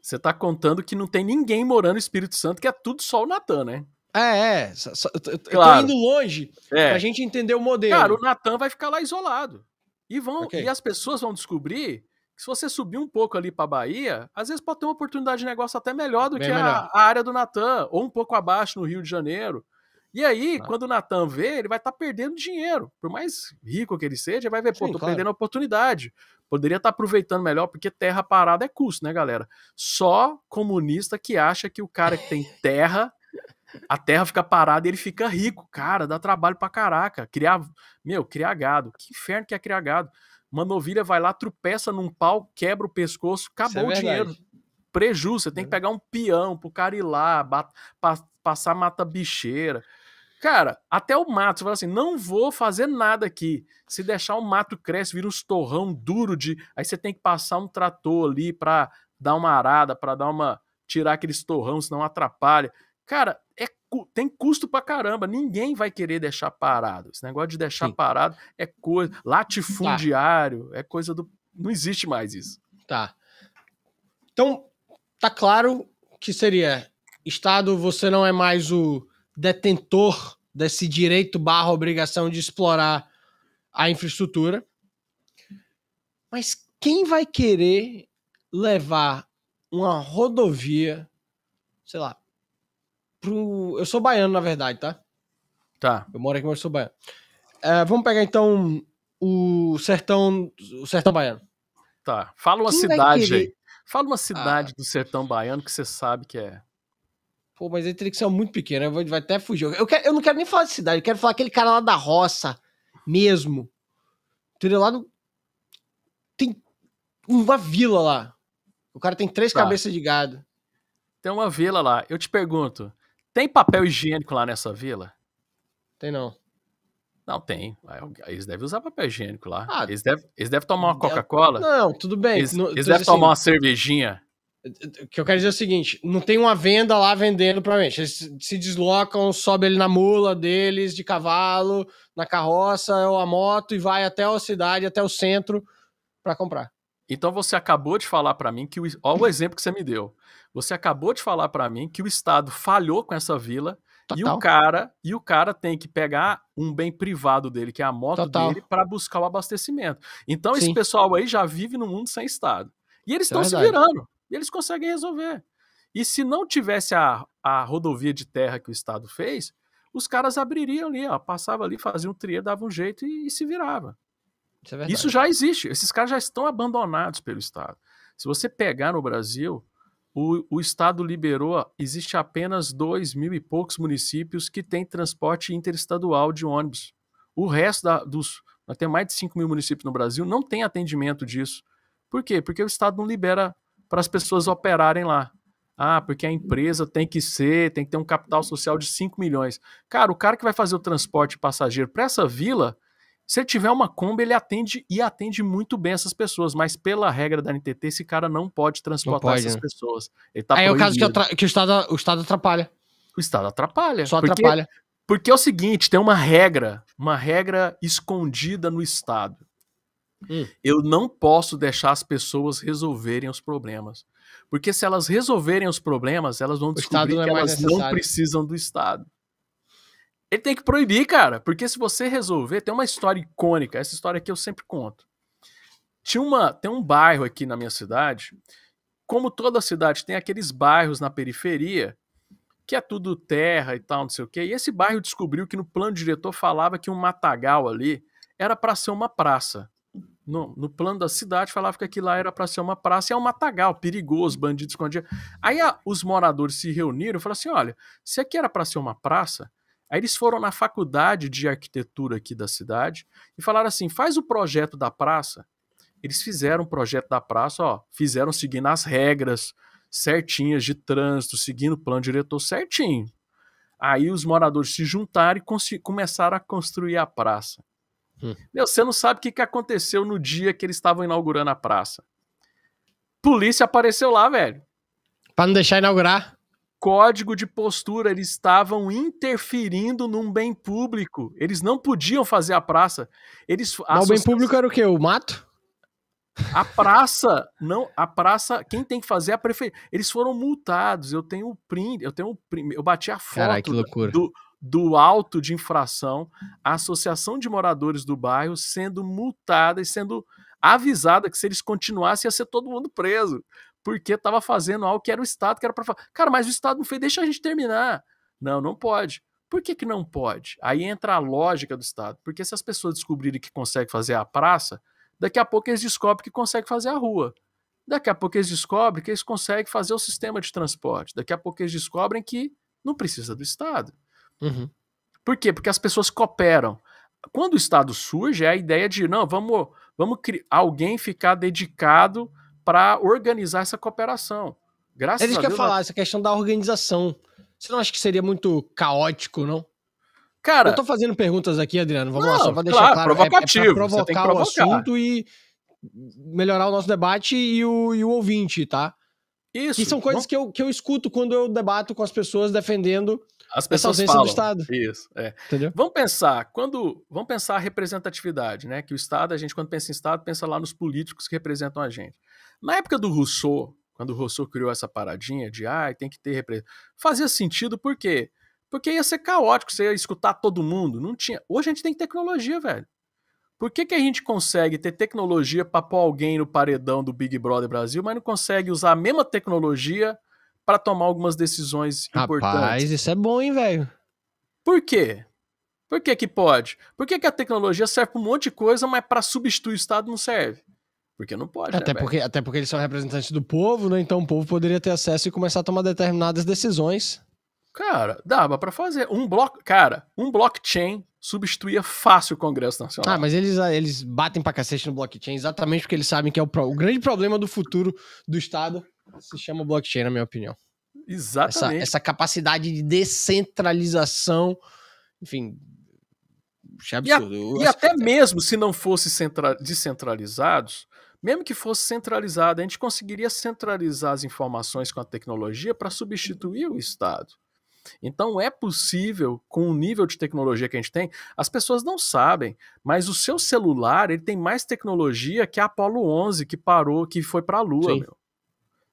Você tá contando que não tem ninguém morando no Espírito Santo, que é tudo só o Natan, né? É, é. Só, eu claro. tô indo longe é. pra gente entender o modelo. Cara, o Natan vai ficar lá isolado. E, vão, okay. e as pessoas vão descobrir que se você subir um pouco ali pra Bahia, às vezes pode ter uma oportunidade de negócio até melhor do Bem que melhor. A, a, área do Natan, ou um pouco abaixo no Rio de Janeiro. E aí, ah. quando o Natan vê, ele vai estar tá perdendo dinheiro. Por mais rico que ele seja, vai ver, Sim, pô, tô claro. perdendo a oportunidade. Poderia estar tá aproveitando melhor, porque terra parada é custo, né, galera? Só comunista que acha que o cara que tem terra, a terra fica parada e ele fica rico. Cara, dá trabalho pra caraca. Criar, meu, criar gado. Que inferno que é criar gado. Uma novilha vai lá, tropeça num pau, quebra o pescoço, é acabou é o dinheiro. Prejuízo, você tem que pegar um peão pro cara ir lá, passar mata bicheira. Cara, até o mato, você fala assim: não vou fazer nada aqui. Se deixar o mato cresce, vira um torrão duro de. Aí você tem que passar um trator ali pra dar uma arada, pra dar uma. tirar aquele torrão, senão atrapalha. Cara, é, tem custo pra caramba. Ninguém vai querer deixar parado. Esse negócio de deixar Sim. parado é coisa. Latifundiário, tá. é coisa do. Não existe mais isso. Tá. Então, tá claro que seria Estado, você não é mais o detentor desse direito barra obrigação de explorar a infraestrutura. Mas quem vai querer levar uma rodovia, sei lá, pro... Eu sou baiano, na verdade, tá? Tá. Eu moro aqui, mas eu sou baiano. É, vamos pegar, então, o sertão, o sertão baiano. Tá. Fala uma quem cidade querer... aí. Fala uma cidade ah. do sertão baiano que você sabe que é Pô, mas ele teria que é ser muito pequeno, vai até fugir. Eu, quero, eu não quero nem falar de cidade, eu quero falar aquele cara lá da roça mesmo. Entendeu? Lá no... Tem uma vila lá. O cara tem três tá. cabeças de gado. Tem uma vila lá. Eu te pergunto, tem papel higiênico lá nessa vila? Tem não. Não, tem. Eles devem usar papel higiênico lá. Ah, eles, devem, eles devem tomar uma Coca-Cola. Não, tudo bem. Eles, eles devem assim, tomar uma cervejinha. O que eu quero dizer é o seguinte: não tem uma venda lá vendendo para mim. Eles se deslocam, sobe ele na mula deles, de cavalo, na carroça ou a moto e vai até a cidade, até o centro para comprar. Então você acabou de falar para mim que o, olha o exemplo que você me deu. Você acabou de falar para mim que o estado falhou com essa vila e o cara e o cara tem que pegar um bem privado dele, que é a moto Total. dele, para buscar o abastecimento. Então Sim. esse pessoal aí já vive no mundo sem estado. E eles estão é se virando. E eles conseguem resolver. E se não tivesse a, a rodovia de terra que o Estado fez, os caras abririam ali, ó, passava ali, fazia um trier, dava um jeito e, e se virava. Isso, é Isso, já existe. Esses caras já estão abandonados pelo Estado. Se você pegar no Brasil, o, o Estado liberou, existe apenas dois mil e poucos municípios que têm transporte interestadual de ônibus. O resto da, dos. até mais de 5 mil municípios no Brasil, não tem atendimento disso. Por quê? Porque o Estado não libera para as pessoas operarem lá. Ah, porque a empresa tem que ser, tem que ter um capital social de 5 milhões. Cara, o cara que vai fazer o transporte passageiro para essa vila, se ele tiver uma Kombi, ele atende e atende muito bem essas pessoas, mas pela regra da NTT, esse cara não pode transportar não pode, essas né? pessoas. Ele tá Aí proibido. é o caso que, que o, estado, o Estado atrapalha. O Estado atrapalha. Só porque... atrapalha. Porque é o seguinte, tem uma regra, uma regra escondida no Estado. Hum. Eu não posso deixar as pessoas resolverem os problemas. Porque se elas resolverem os problemas, elas vão o descobrir é que elas não precisam do Estado. Ele tem que proibir, cara, porque se você resolver, tem uma história icônica, essa história que eu sempre conto. Tinha uma, tem um bairro aqui na minha cidade, como toda cidade tem aqueles bairros na periferia que é tudo terra e tal, não sei o quê. E esse bairro descobriu que no plano diretor falava que um matagal ali era para ser uma praça no, no, plano da cidade, falava que aquilo lá era para ser uma praça, é um matagal, perigoso, com escondido. Aí a, os moradores se reuniram e falaram assim: olha, se aqui era para ser uma praça, aí eles foram na faculdade de arquitetura aqui da cidade e falaram assim: faz o projeto da praça. Eles fizeram o projeto da praça, ó, fizeram seguindo as regras certinhas de trânsito, seguindo o plano diretor certinho. Aí os moradores se juntaram e começaram a construir a praça. Hum. Meu, você não sabe o que, que aconteceu no dia que eles estavam inaugurando a praça. Polícia apareceu lá, velho. Pra não deixar inaugurar. Código de postura, eles estavam interferindo num bem público. Eles não podiam fazer a praça. Eles, a o bem público era o quê? O mato? A praça, não, a praça, quem tem que fazer é a prefeitura. Eles foram multados. Eu tenho o print, eu tenho o print, eu bati a foto Carai, do, do alto de infração, a Associação de Moradores do Bairro sendo multada e sendo avisada que se eles continuassem ia ser todo mundo preso, porque estava fazendo algo que era o Estado, que era para falar. Cara, mas o Estado não fez, deixa a gente terminar. Não, não pode. Por que, que não pode? Aí entra a lógica do Estado. Porque se as pessoas descobrirem que consegue fazer a praça, daqui a pouco eles descobrem que consegue fazer a rua. Daqui a pouco eles descobrem que eles conseguem fazer o sistema de transporte. Daqui a pouco eles descobrem que não precisa do Estado. Uhum. Por quê? Porque as pessoas cooperam. Quando o Estado surge, é a ideia de não, vamos, vamos alguém ficar dedicado para organizar essa cooperação. Graças Eles é a Deus. falar, né? essa questão da organização. Você não acha que seria muito caótico, não? Cara. Eu tô fazendo perguntas aqui, Adriano. Vamos não, lá, só pra deixar claro. claro. Provocativo. É, é provocar, provocar o assunto e melhorar o nosso debate e o, e o ouvinte, tá? Isso. E são coisas que eu, que eu escuto quando eu debato com as pessoas defendendo as é pessoas falam. do Estado. Isso, é. Entendeu? Vamos pensar, quando, vamos pensar a representatividade, né? Que o Estado, a gente quando pensa em Estado, pensa lá nos políticos que representam a gente. Na época do Rousseau, quando o Rousseau criou essa paradinha de, ah, tem que ter representatividade, fazia sentido por quê? Porque ia ser caótico, você ia escutar todo mundo, não tinha. Hoje a gente tem tecnologia, velho. Por que, que a gente consegue ter tecnologia para pôr alguém no paredão do Big Brother Brasil, mas não consegue usar a mesma tecnologia para tomar algumas decisões Rapaz, importantes. Rapaz, isso é bom, hein, velho? Por quê? Por que que pode? Por que, que a tecnologia serve para um monte de coisa, mas para substituir o Estado não serve? Porque não pode. Né, até, né, porque, até porque eles são representantes do povo, né? Então o povo poderia ter acesso e começar a tomar determinadas decisões. Cara, dava para fazer. Um bloco. Cara, um blockchain substituía fácil o Congresso Nacional. Ah, mas eles, ah, eles batem pra cacete no blockchain exatamente porque eles sabem que é o, pro... o grande problema do futuro do Estado se chama blockchain, na minha opinião. Exatamente. Essa, essa capacidade de descentralização, enfim. É absurdo. E, a, e até que... mesmo se não fosse centra, descentralizados, mesmo que fosse centralizado, a gente conseguiria centralizar as informações com a tecnologia para substituir o Estado. Então é possível, com o nível de tecnologia que a gente tem, as pessoas não sabem, mas o seu celular ele tem mais tecnologia que a Apollo 11 que parou, que foi para a Lua, Sim. meu.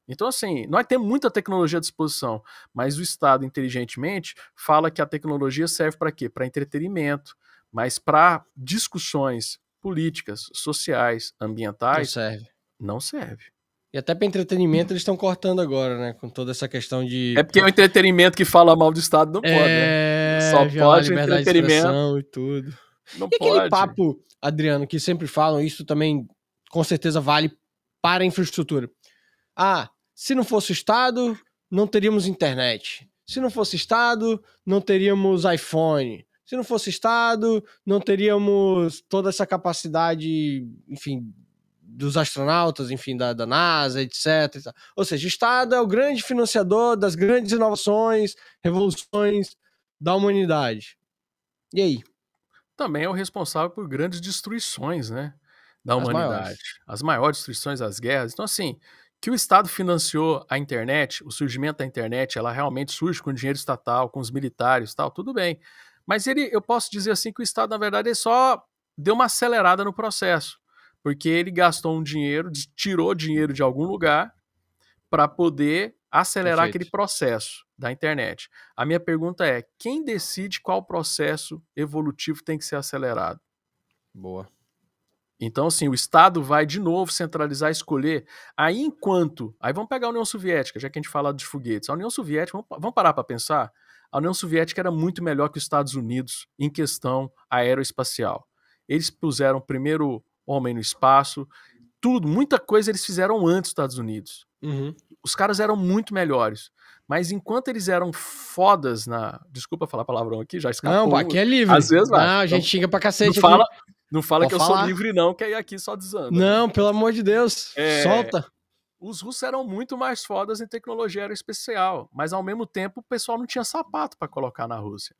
Então, assim, nós temos muita tecnologia à disposição, mas o Estado, inteligentemente, fala que a tecnologia serve para quê? Para entretenimento, mas para discussões políticas, sociais, ambientais. Não serve. Não serve. E até para entretenimento eles estão cortando agora, né? Com toda essa questão de. É porque o entretenimento que fala mal do Estado não pode, né? é... né? Só pode entretenimento. E tudo. Não e pode. aquele papo, Adriano, que sempre falam, isso também com certeza vale para a infraestrutura. Ah, se não fosse o Estado, não teríamos internet. Se não fosse Estado, não teríamos iPhone. Se não fosse Estado, não teríamos toda essa capacidade, enfim, dos astronautas, enfim, da, da NASA, etc, Ou seja, o Estado é o grande financiador das grandes inovações, revoluções da humanidade. E aí? Também é o responsável por grandes destruições, né? Da As humanidade. Maiores. As maiores destruições, as guerras. Então, assim, que o Estado financiou a internet, o surgimento da internet, ela realmente surge com dinheiro estatal, com os militares tal, tudo bem. Mas ele, eu posso dizer assim que o Estado, na verdade, ele só deu uma acelerada no processo, porque ele gastou um dinheiro, tirou dinheiro de algum lugar para poder acelerar Perfeito. aquele processo da internet. A minha pergunta é: quem decide qual processo evolutivo tem que ser acelerado? Boa. Então, assim, o Estado vai de novo centralizar, escolher. Aí, enquanto. Aí vamos pegar a União Soviética, já que a gente fala dos foguetes. A União Soviética, vamos, vamos parar para pensar. A União Soviética era muito melhor que os Estados Unidos em questão aeroespacial. Eles puseram primeiro homem no espaço, tudo, muita coisa eles fizeram antes dos Estados Unidos. Uhum. Os caras eram muito melhores. Mas enquanto eles eram fodas na. Desculpa falar palavrão aqui, já escapou. Não, aqui é livre. Às vezes vai. Não, a gente então, xinga pra cacete. Não fala, não fala que falar. eu sou livre, não, que aí aqui só desanda. Né? Não, pelo amor de Deus. É... Solta. Os russos eram muito mais fodas em tecnologia aeroespacial, mas ao mesmo tempo o pessoal não tinha sapato para colocar na Rússia.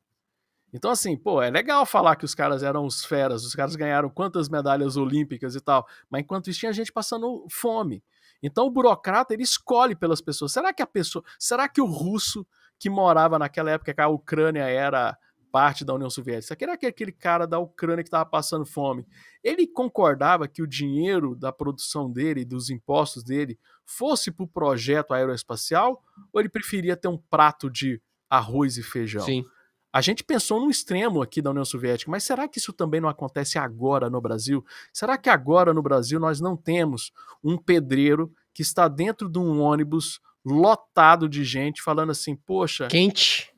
Então, assim, pô, é legal falar que os caras eram os feras, os caras ganharam quantas medalhas olímpicas e tal, mas enquanto isso tinha gente passando fome. Então, o burocrata, ele escolhe pelas pessoas. Será que a pessoa, será que o russo que morava naquela época que a Ucrânia era parte da União Soviética. Será que aquele cara da Ucrânia que estava passando fome, ele concordava que o dinheiro da produção dele, dos impostos dele, fosse para o projeto aeroespacial, ou ele preferia ter um prato de arroz e feijão? Sim. A gente pensou no extremo aqui da União Soviética, mas será que isso também não acontece agora no Brasil? Será que agora no Brasil nós não temos um pedreiro que está dentro de um ônibus lotado de gente falando assim, poxa, quente,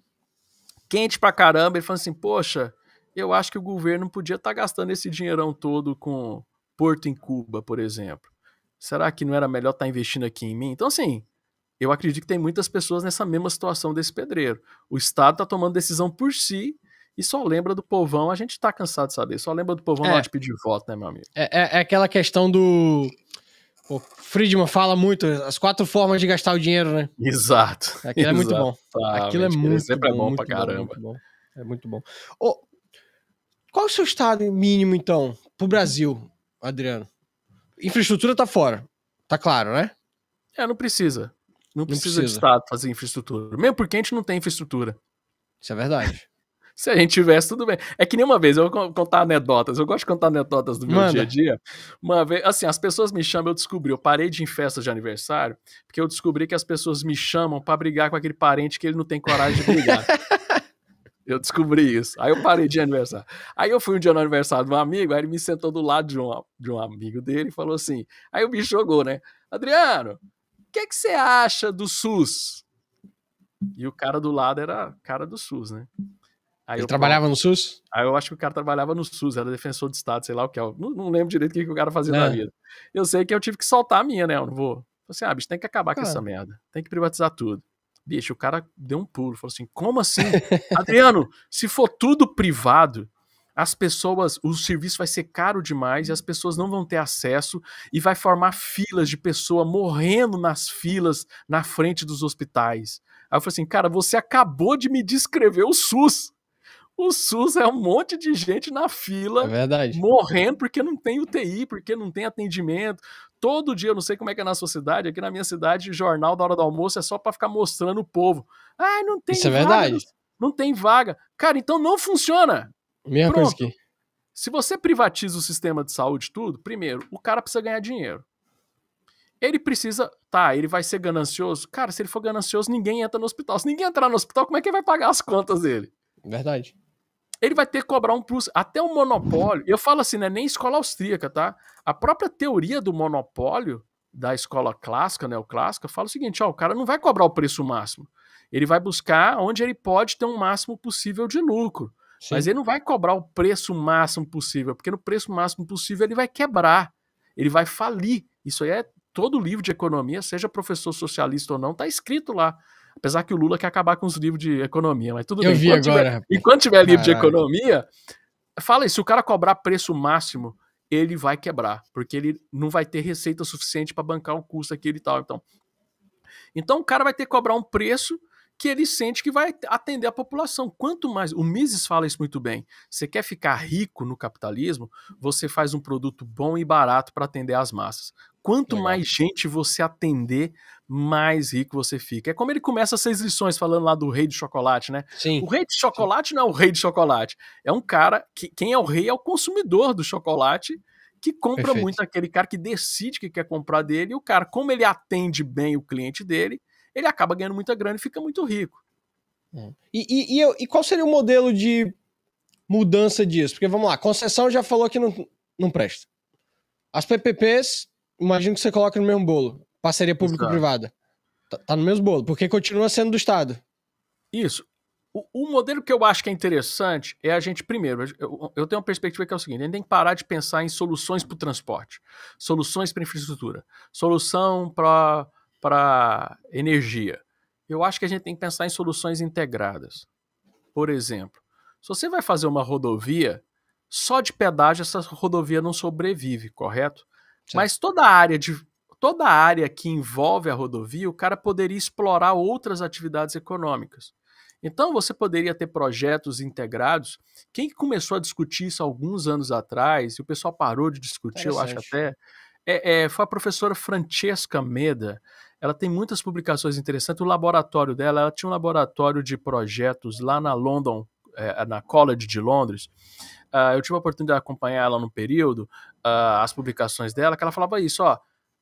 quente pra caramba. Ele falando assim: Poxa, eu acho que o governo podia estar tá gastando esse dinheirão todo com Porto em Cuba, por exemplo. Será que não era melhor estar tá investindo aqui em mim? Então, assim, eu acredito que tem muitas pessoas nessa mesma situação desse pedreiro. O Estado está tomando decisão por si e só lembra do povão. A gente está cansado de saber, só lembra do povão é, lá de pedir voto, né, meu amigo? É, é, é aquela questão do o Friedman fala muito as quatro formas de gastar o dinheiro, né? Exato. Aquilo é muito bom. Aquilo é muito sempre bom. é bom pra caramba. Bom, muito bom. É muito bom. Oh, qual é o seu estado mínimo, então, pro Brasil, Adriano? Infraestrutura tá fora. Tá claro, né? É, não precisa. Não, não precisa, precisa de Estado fazer infraestrutura. Mesmo porque a gente não tem infraestrutura. Isso é verdade. Se a gente tivesse, tudo bem. É que nem uma vez, eu vou contar anedotas. Eu gosto de contar anedotas do meu Manda. dia a dia. Uma vez, assim, as pessoas me chamam, eu descobri, eu parei de ir em festas de aniversário, porque eu descobri que as pessoas me chamam para brigar com aquele parente que ele não tem coragem de brigar. Eu descobri isso. Aí eu parei de aniversário. Aí eu fui um dia no aniversário de um amigo, aí ele me sentou do lado de um, de um amigo dele e falou assim. Aí o bicho jogou, né? Adriano, o que, é que você acha do SUS? E o cara do lado era cara do SUS, né? Aí ele trabalhava no SUS? Aí eu acho que o cara trabalhava no SUS, era defensor de Estado, sei lá o que. Eu é não, não lembro direito o que, o cara fazia é. na vida. Eu sei que eu tive que soltar a minha, né? Eu não vou. Você assim, ah, bicho, tem que acabar cara. com essa merda. Tem que privatizar tudo. Bicho, o cara deu um pulo, falou assim: como assim? Adriano, se for tudo privado, as pessoas, o serviço vai ser caro demais e as pessoas não vão ter acesso e vai formar filas de pessoa morrendo nas filas na frente dos hospitais. Aí eu falei assim, cara, você acabou de me descrever o SUS. O SUS é um monte de gente na fila, é morrendo porque não tem UTI, porque não tem atendimento. Todo dia, eu não sei como é que é na sua cidade, aqui na minha cidade, jornal da hora do almoço é só para ficar mostrando o povo. Ah, não tem Isso é vaga, é verdade. Não, não tem vaga. Cara, então não funciona. Mesma coisa aqui. Se você privatiza o sistema de saúde tudo, primeiro, o cara precisa ganhar dinheiro. Ele precisa, tá, ele vai ser ganancioso. Cara, se ele for ganancioso, ninguém entra no hospital. Se ninguém entrar no hospital, como é que ele vai pagar as contas dele? Verdade ele vai ter que cobrar um plus, até um monopólio. Eu falo assim, não é nem escola austríaca, tá? A própria teoria do monopólio da escola clássica, neoclássica, fala o seguinte: ó, o cara não vai cobrar o preço máximo. Ele vai buscar onde ele pode ter um máximo possível de lucro. Sim. Mas ele não vai cobrar o preço máximo possível, porque no preço máximo possível ele vai quebrar, ele vai falir. Isso aí é todo livro de economia, seja professor socialista ou não, está escrito lá. Apesar que o Lula quer acabar com os livros de economia, mas tudo eu bem. Vi enquanto, agora, tiver, enquanto tiver livro de economia, fala aí, se o cara cobrar preço máximo, ele vai quebrar, porque ele não vai ter receita suficiente para bancar o custo aquele e tal. Então, então o cara vai ter que cobrar um preço que ele sente que vai atender a população. Quanto mais. O Mises fala isso muito bem. Você quer ficar rico no capitalismo, você faz um produto bom e barato para atender as massas. Quanto Legal. mais gente você atender, mais rico você fica. É como ele começa as seis lições falando lá do rei de chocolate, né? Sim. O rei de chocolate Sim. não é o rei de chocolate. É um cara que quem é o rei é o consumidor do chocolate que compra Perfeito. muito aquele cara que decide que quer comprar dele. E o cara, como ele atende bem o cliente dele, ele acaba ganhando muita grana e fica muito rico. É. E, e, e, e, qual seria o modelo de mudança disso? Porque vamos lá, concessão já falou que não, não presta. As PPPs, imagino que você coloque no mesmo bolo. Parceria público-privada. Tá, tá, no mesmo bolo, porque continua sendo do Estado. Isso. O, o, modelo que eu acho que é interessante é a gente, primeiro, eu, eu tenho uma perspectiva que é o seguinte: a gente tem que parar de pensar em soluções para o transporte, soluções para infraestrutura, solução para para energia? Eu acho que a gente tem que pensar em soluções integradas. Por exemplo, se você vai fazer uma rodovia, só de pedágio essa rodovia não sobrevive, correto? Sim. Mas toda a área de toda a área que envolve a rodovia, o cara poderia explorar outras atividades econômicas. Então você poderia ter projetos integrados. Quem começou a discutir isso alguns anos atrás, e o pessoal parou de discutir, eu acho até, é, é, foi a professora Francesca Meda. Ela tem muitas publicações interessantes. O laboratório dela, ela tinha um laboratório de projetos lá na London, é, na College de Londres. Uh, eu tive a oportunidade de acompanhar ela no período, uh, as publicações dela, que ela falava isso, ó.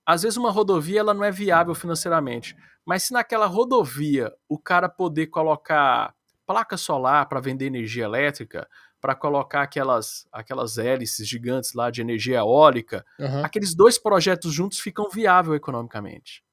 Às vezes uma rodovia ela não é viável financeiramente, mas se naquela rodovia o cara poder colocar placa solar para vender energia elétrica, para colocar aquelas, aquelas hélices gigantes lá de energia eólica, uhum. aqueles dois projetos juntos ficam viável economicamente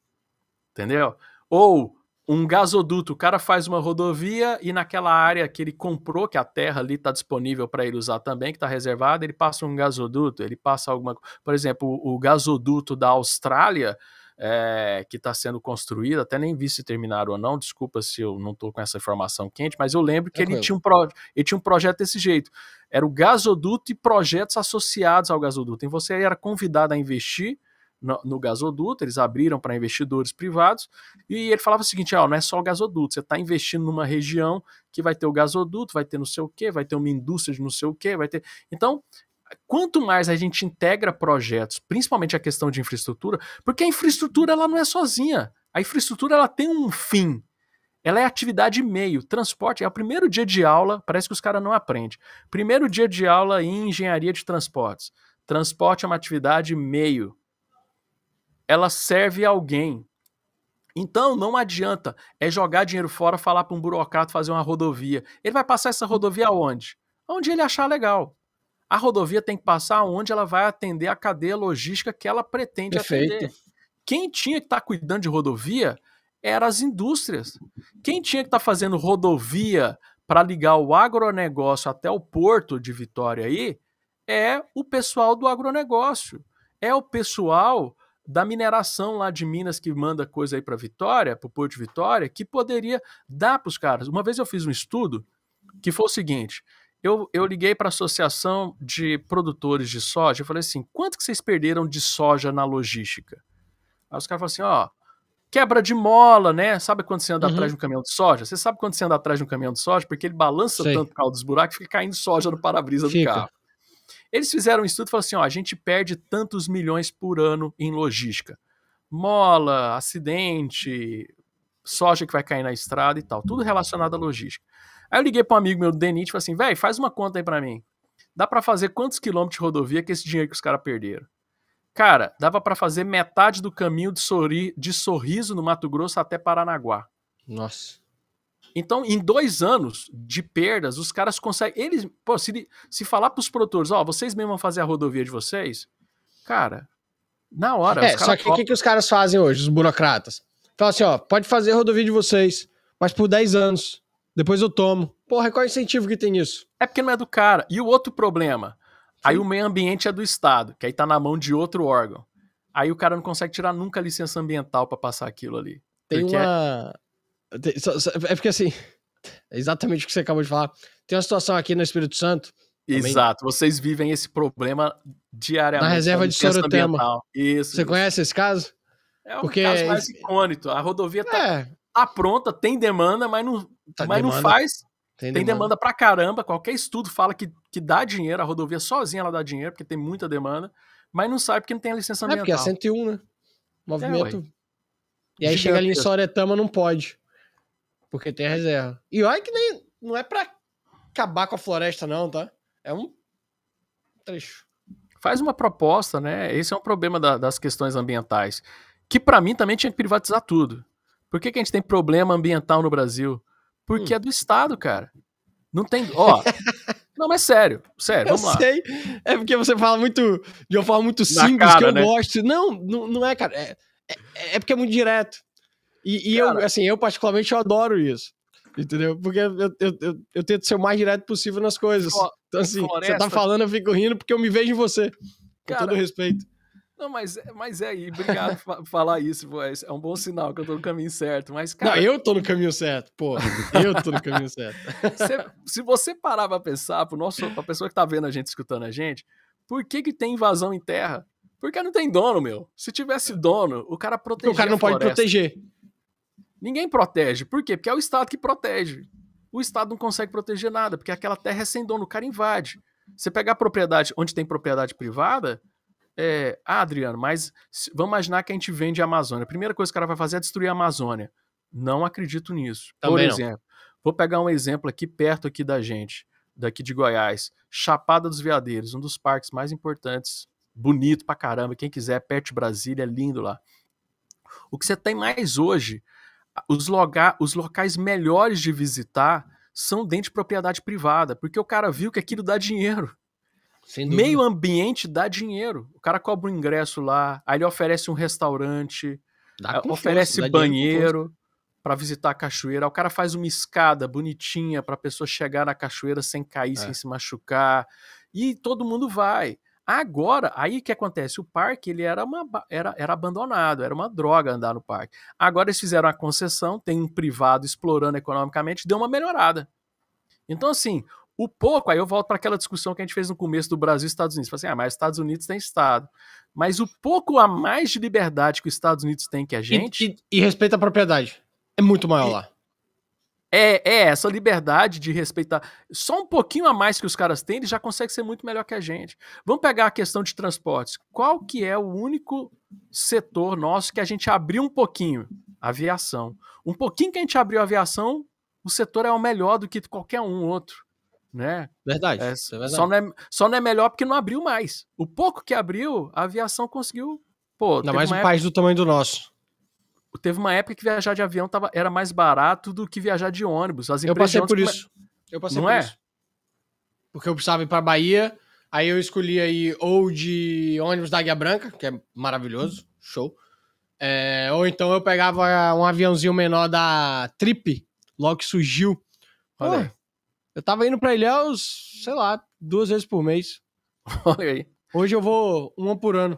entendeu? Ou um gasoduto, o cara faz uma rodovia e naquela área que ele comprou, que a terra ali está disponível para ele usar também, que está reservada, ele passa um gasoduto, ele passa alguma Por exemplo, o, gasoduto da Austrália, é, que está sendo construído, até nem vi se terminaram ou não, desculpa se eu não estou com essa informação quente, mas eu lembro que é ele, tinha um pro, ele tinha um projeto desse jeito. Era o gasoduto e projetos associados ao gasoduto. E então, você era convidado a investir no, no gasoduto, eles abriram para investidores privados, e ele falava o seguinte: ó, ah, não é só o gasoduto, você está investindo numa região que vai ter o gasoduto, vai ter não sei o quê, vai ter uma indústria de não sei o quê, vai ter. Então, quanto mais a gente integra projetos, principalmente a questão de infraestrutura, porque a infraestrutura ela não é sozinha. A infraestrutura ela tem um fim. Ela é atividade meio. Transporte é o primeiro dia de aula, parece que os caras não aprendem. Primeiro dia de aula em engenharia de transportes. Transporte é uma atividade meio ela serve a alguém. Então não adianta é jogar dinheiro fora, falar para um burocrata fazer uma rodovia. Ele vai passar essa rodovia aonde? Onde ele achar legal. A rodovia tem que passar onde ela vai atender a cadeia logística que ela pretende Perfeito. atender. Quem tinha que estar tá cuidando de rodovia eram as indústrias. Quem tinha que estar tá fazendo rodovia para ligar o agronegócio até o porto de Vitória aí é o pessoal do agronegócio. É o pessoal da mineração lá de Minas que manda coisa aí para Vitória, para o Porto de Vitória, que poderia dar para os caras. Uma vez eu fiz um estudo que foi o seguinte: eu, eu liguei para a Associação de Produtores de Soja e falei assim: quanto que vocês perderam de soja na logística? Aí os caras falaram assim: ó, quebra de mola, né? Sabe quando você anda uhum. atrás de um caminhão de soja? Você sabe quando você anda atrás de um caminhão de soja? Porque ele balança Sei. tanto o carro dos buracos que fica caindo soja no para-brisa do carro. Eles fizeram um estudo e falaram assim: ó, a gente perde tantos milhões por ano em logística. Mola, acidente, soja que vai cair na estrada e tal, tudo relacionado à logística. Aí eu liguei para um amigo meu Denit e falei assim: velho, faz uma conta aí para mim. Dá para fazer quantos quilômetros de rodovia que esse dinheiro que os caras perderam? Cara, dava para fazer metade do caminho de, sorri, de sorriso no Mato Grosso até Paranaguá. Nossa. Então, em dois anos de perdas, os caras conseguem. Eles, pô, se, se falar pros produtores, ó, oh, vocês mesmos vão fazer a rodovia de vocês, cara, na hora. É, só que o que, que os caras fazem hoje, os burocratas? Fala assim, ó, pode fazer a rodovia de vocês, mas por 10 anos. Depois eu tomo. Porra, qual é o incentivo que tem nisso? É porque não é do cara. E o outro problema? Sim. Aí o meio ambiente é do Estado, que aí tá na mão de outro órgão. Aí o cara não consegue tirar nunca a licença ambiental para passar aquilo ali. Tem uma, é é porque assim, é exatamente o que você acabou de falar. Tem uma situação aqui no Espírito Santo. Também. Exato, vocês vivem esse problema diariamente. Na reserva de Sorotema. Isso. Você isso. conhece esse caso? É um porque... caso é mais icônico. A rodovia tá, é. tá pronta, tem demanda, mas não, tá mas demanda. não faz. Tem demanda. demanda pra caramba. Qualquer estudo fala que, que dá dinheiro, a rodovia sozinha ela dá dinheiro, porque tem muita demanda, mas não sai porque não tem a licença ambiental. É porque é 101, né? É, Movimento. É, e aí Gigante. chega ali em Soretama, não pode. Porque tem reserva. E olha que nem. Não é pra acabar com a floresta, não, tá? É um trecho. Faz uma proposta, né? Esse é um problema da, das questões ambientais. Que para mim também tinha que privatizar tudo. Por que, que a gente tem problema ambiental no Brasil? Porque hum. é do Estado, cara. Não tem. Ó. não, mas sério, sério, eu lá. Sei. É porque você fala muito. De uma forma muito simples cara, que eu né? gosto. Não, não, não é, cara. É, é, é porque é muito direto. E, e eu, assim, eu particularmente eu adoro isso. Entendeu? Porque eu, eu, eu, eu, tento ser o mais direto possível nas coisas. Então, assim, Floresta... você tá falando, eu fico rindo porque eu me vejo em você. Cara, com todo respeito. Não, mas, mas é aí, obrigado por falar isso, pô, é um bom sinal que eu tô no caminho certo, mas cara... Não, eu tô no caminho certo, pô, eu tô no caminho certo. se, se, você parar pra pensar, pro nosso, pra pessoa que tá vendo a gente, escutando a gente, por que que tem invasão em terra? Porque não tem dono, meu. Se tivesse dono, o cara protegeria Porque o cara não pode proteger. Ninguém protege. Por quê? Porque é o Estado que protege. O Estado não consegue proteger nada, porque aquela terra é sem dono, o cara invade. Você pegar propriedade onde tem propriedade privada, é, ah, Adriano, mas vamos imaginar que a gente vende a Amazônia. A primeira coisa que o cara vai fazer é destruir a Amazônia. Não acredito nisso. Também Por exemplo, não. vou pegar um exemplo aqui perto aqui da gente, daqui de Goiás, Chapada dos Veadeiros, um dos parques mais importantes, bonito pra caramba. Quem quiser, perto de Brasília, é lindo lá. O que você tem mais hoje os, loga, os locais melhores de visitar são dentro de propriedade privada, porque o cara viu que aquilo dá dinheiro. Meio ambiente dá dinheiro. O cara cobra um ingresso lá, aí ele oferece um restaurante, eh, oferece banheiro para visitar a cachoeira. O cara faz uma escada bonitinha para a pessoa chegar na cachoeira sem cair, é. sem se machucar. E todo mundo vai. Agora, aí que acontece? O parque ele era, uma, era, era abandonado, era uma droga andar no parque. Agora eles fizeram a concessão, tem um privado explorando economicamente, deu uma melhorada. Então, assim, o pouco, aí eu volto para aquela discussão que a gente fez no começo do Brasil e Estados Unidos. Falei assim, ah, mas Estados Unidos tem Estado. Mas o pouco a mais de liberdade que os Estados Unidos tem que a gente. E, e, e respeito à propriedade. É muito maior e, lá é, é essa liberdade de respeitar. Só um pouquinho a mais que os caras têm, eles já conseguem ser muito melhor que a gente. Vamos pegar a questão de transportes. Qual que é o único setor nosso que a gente abriu um pouquinho? Aviação. Um pouquinho que a gente abriu a aviação, o setor é o melhor do que qualquer um outro. Né? Verdade, é, é verdade. Só, não é, só não é melhor porque não abriu mais. O pouco que abriu, a aviação conseguiu. Pô, Ainda mais um época... país do tamanho do nosso teve uma época que viajar de avião tava, era mais barato do que viajar de ônibus. As eu passei por isso. Come... Eu passei Não por é? isso. Porque eu precisava ir pra Bahia, aí eu escolhi aí ou de ônibus da Águia Branca, que é maravilhoso, show. É, ou então eu pegava um aviãozinho menor da Trip, logo que surgiu. Olha Pô, eu tava indo pra Ilhéus, sei lá, duas vezes por mês. Olha aí. Hoje eu vou uma por ano.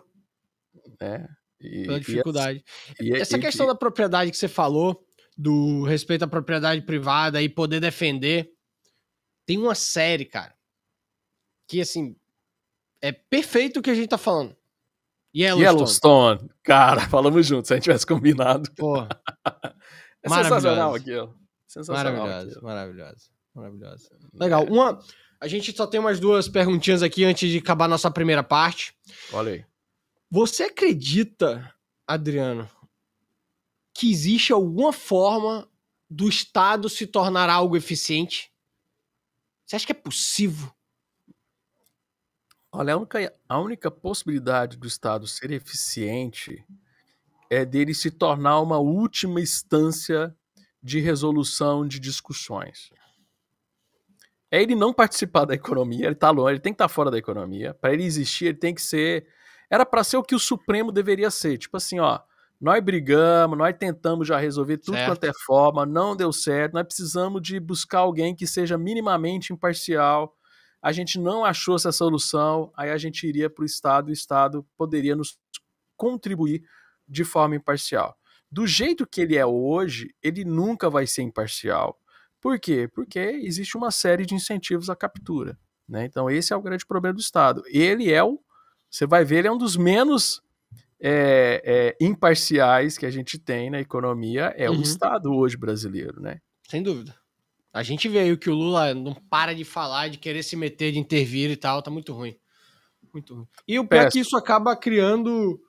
É. E, pela dificuldade. E, é, e, Essa questão da propriedade que você falou, do respeito à propriedade privada e poder defender, tem uma série, cara, que assim é perfeito o que a gente tá falando. É é Yellowstone. Yellowstone. Cara, falamos juntos, se a gente tivesse combinado. Porra. é sensacional aquilo. Sensacional. Maravilhoso, maravilhoso, maravilhoso. Legal. É. Uma, a gente só tem umas duas perguntinhas aqui antes de acabar nossa primeira parte. Olha aí. Você acredita, Adriano, que existe alguma forma do Estado se tornar algo eficiente? Você acha que é possível? Olha, a única, a única possibilidade do Estado ser eficiente é dele se tornar uma última instância de resolução de discussões. É ele não participar da economia, ele está longe, ele tem que estar tá fora da economia. Para ele existir, ele tem que ser era para ser o que o Supremo deveria ser. Tipo assim, ó, nós brigamos, nós tentamos já resolver tudo certo. quanto é forma, não deu certo, nós precisamos de buscar alguém que seja minimamente imparcial. A gente não achou essa solução, aí a gente iria para o Estado, o Estado poderia nos contribuir de forma imparcial. Do jeito que ele é hoje, ele nunca vai ser imparcial. Por quê? Porque existe uma série de incentivos à captura. Né? Então, esse é o grande problema do Estado. Ele é o você vai ver, ele é um dos menos é, é, imparciais que a gente tem na economia, é uhum. o Estado hoje brasileiro, né? Sem dúvida. A gente vê aí que o Lula não para de falar, de querer se meter, de intervir e tal, tá muito ruim. Muito ruim. E o pior é que isso acaba criando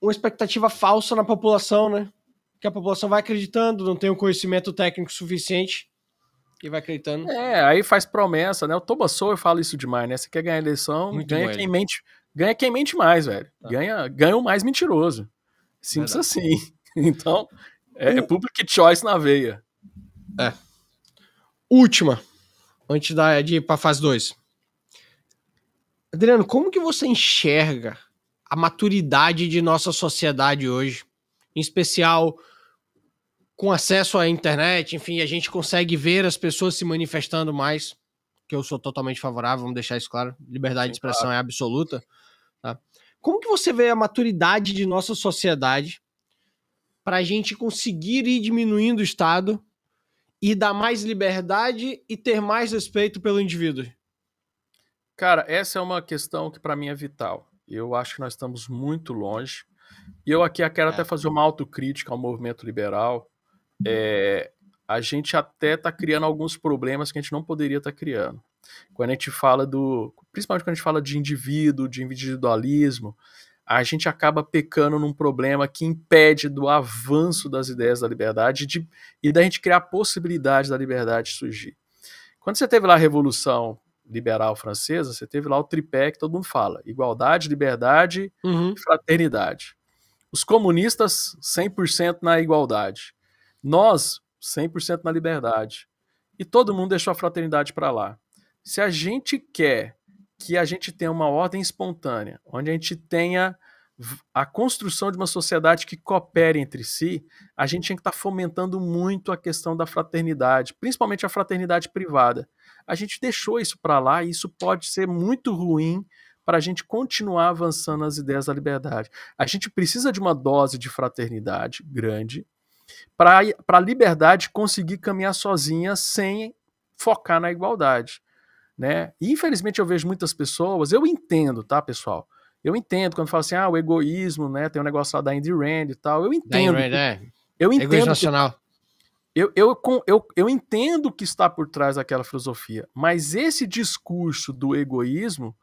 uma expectativa falsa na população, né? Que a população vai acreditando, não tem o um conhecimento técnico suficiente e vai acreditando. É, aí faz promessa, né? O Sou, eu falo isso demais, né? Você quer ganhar a eleição, Muito ganha bom, quem ele. mente, ganha quem mente mais, velho. Tá. Ganha, ganha o mais mentiroso. Simples Verdade. assim. Então, é, é public choice na veia. É. Última, antes da, de ir para fase 2. Adriano, como que você enxerga a maturidade de nossa sociedade hoje? Em especial com acesso à internet, enfim, a gente consegue ver as pessoas se manifestando mais, que eu sou totalmente favorável, vamos deixar isso claro, liberdade Sim, de expressão claro. é absoluta. Tá? Como que você vê a maturidade de nossa sociedade para a gente conseguir ir diminuindo o Estado e dar mais liberdade e ter mais respeito pelo indivíduo? Cara, essa é uma questão que para mim é vital. Eu acho que nós estamos muito longe. E eu aqui quero é. até fazer uma autocrítica ao movimento liberal, é, a gente até está criando alguns problemas que a gente não poderia estar tá criando. Quando a gente fala do. Principalmente quando a gente fala de indivíduo, de individualismo, a gente acaba pecando num problema que impede do avanço das ideias da liberdade de, e da gente criar possibilidades da liberdade surgir. Quando você teve lá a Revolução Liberal Francesa, você teve lá o tripé que todo mundo fala: igualdade, liberdade uhum. e fraternidade. Os comunistas, 100% na igualdade. Nós, 100% na liberdade. E todo mundo deixou a fraternidade para lá. Se a gente quer que a gente tenha uma ordem espontânea, onde a gente tenha a construção de uma sociedade que coopere entre si, a gente tem que estar tá fomentando muito a questão da fraternidade, principalmente a fraternidade privada. A gente deixou isso para lá e isso pode ser muito ruim para a gente continuar avançando as ideias da liberdade. A gente precisa de uma dose de fraternidade grande, para a liberdade conseguir caminhar sozinha sem focar na igualdade. Né? E, infelizmente eu vejo muitas pessoas, eu entendo, tá, pessoal? Eu entendo quando falam assim, ah, o egoísmo, né? Tem um negócio lá da Andy Rand e tal. Eu entendo. Rand, que, é. Eu entendo. Egoísmo nacional. Eu, eu, eu, eu entendo o que está por trás daquela filosofia, mas esse discurso do egoísmo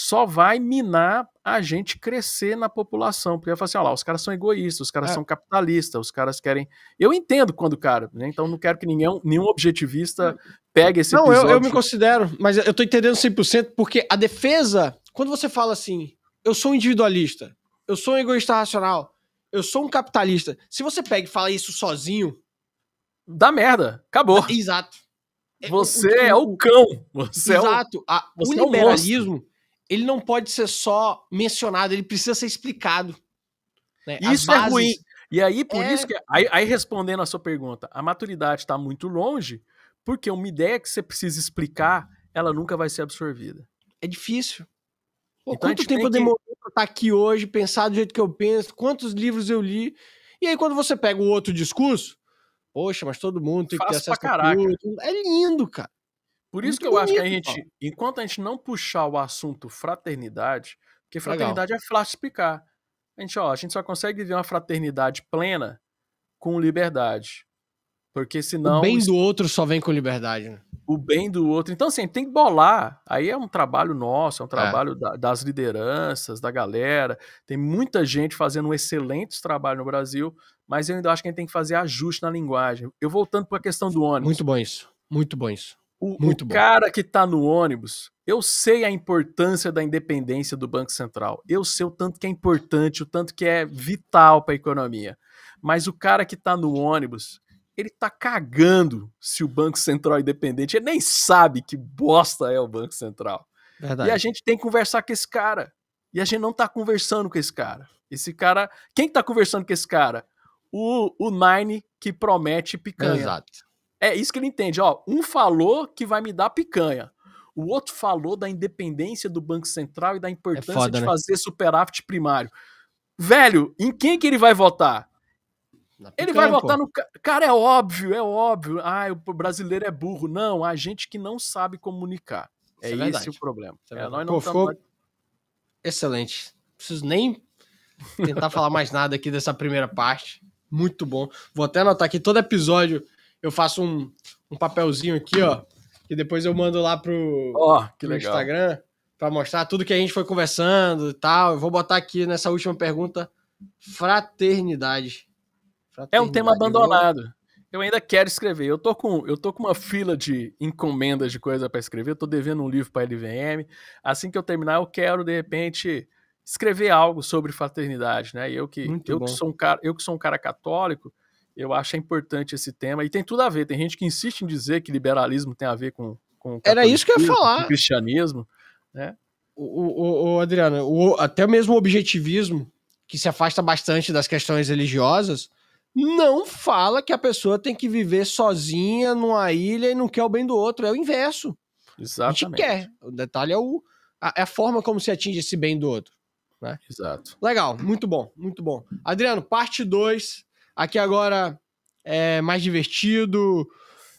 só vai minar a gente crescer na população. Porque vai falar assim: olha lá, os caras são egoístas, os caras é. são capitalistas, os caras querem. Eu entendo quando o cara, né? Então não quero que nenhum, nenhum objetivista é. pegue esse não, Não, eu, eu, me considero, mas eu tô entendendo 100%, porque a defesa, quando você fala assim, eu sou um individualista, eu sou um egoísta racional, eu sou um capitalista, se você pega e fala isso sozinho. Dá merda, acabou. Exato. É, você é o, é o cão. Você exato. É o, você o liberalismo. É ele não pode ser só mencionado, ele precisa ser explicado. Né? Isso bases... é ruim. E aí, por é... isso que. Aí, aí, respondendo a sua pergunta, a maturidade está muito longe, porque uma ideia que você precisa explicar, ela nunca vai ser absorvida. É difícil. Pô, então, quanto tempo eu que... demorei para estar tá aqui hoje, pensar do jeito que eu penso, quantos livros eu li. E aí, quando você pega o outro discurso, poxa, mas todo mundo tem Faço que ter acesso a tudo. É lindo, cara. Por isso que eu acho que a gente, enquanto a gente não puxar o assunto fraternidade, porque fraternidade Legal. é classificar. A gente, ó, a gente só consegue viver uma fraternidade plena com liberdade. Porque senão. O bem do outro só vem com liberdade, né? O bem do outro. Então, assim, tem que bolar. Aí é um trabalho nosso, é um é. trabalho é. Da, das lideranças, da galera. Tem muita gente fazendo um excelente trabalho no Brasil, mas eu ainda acho que a gente tem que fazer ajuste na linguagem. Eu voltando para a questão do ônibus. Muito bom isso. Muito bom isso. O, Muito o cara que está no ônibus, eu sei a importância da independência do Banco Central. Eu sei o tanto que é importante, o tanto que é vital para a economia. Mas o cara que está no ônibus, ele tá cagando se o Banco Central é independente. Ele nem sabe que bosta é o Banco Central. Verdade. E a gente tem que conversar com esse cara. E a gente não tá conversando com esse cara. Esse cara. Quem tá conversando com esse cara? O, o Nine que promete picanha. Exato. É isso que ele entende, ó. Um falou que vai me dar picanha. O outro falou da independência do Banco Central e da importância é foda, de né? fazer superávit primário. Velho, em quem que ele vai votar? Picanha, ele vai votar pô. no. Cara, é óbvio, é óbvio. Ah, o brasileiro é burro. Não, a gente que não sabe comunicar. É, é esse o problema. É, é nós não pô, Excelente. preciso nem tentar falar mais nada aqui dessa primeira parte. Muito bom. Vou até anotar aqui todo episódio eu faço um, um papelzinho aqui, ó, que depois eu mando lá pro, oh, pro Instagram para mostrar tudo que a gente foi conversando e tal. Eu vou botar aqui nessa última pergunta fraternidade. fraternidade. É um tema abandonado. Eu ainda quero escrever. Eu tô com, eu tô com uma fila de encomendas de coisa para escrever. Eu tô devendo um livro para LVM. Assim que eu terminar, eu quero de repente escrever algo sobre fraternidade, né? eu que eu que sou um cara, eu que sou um cara católico, eu acho é importante esse tema e tem tudo a ver. Tem gente que insiste em dizer que liberalismo tem a ver com, com era isso que eu ia falar, com cristianismo, né? O, o, o Adriano, o, até mesmo o objetivismo que se afasta bastante das questões religiosas não fala que a pessoa tem que viver sozinha numa ilha e não quer o bem do outro. É o inverso. Exatamente. A gente quer. O detalhe é o, a, é a forma como se atinge esse bem do outro. Né? Exato. Legal, muito bom, muito bom. Adriano, parte 2 Aqui agora é mais divertido.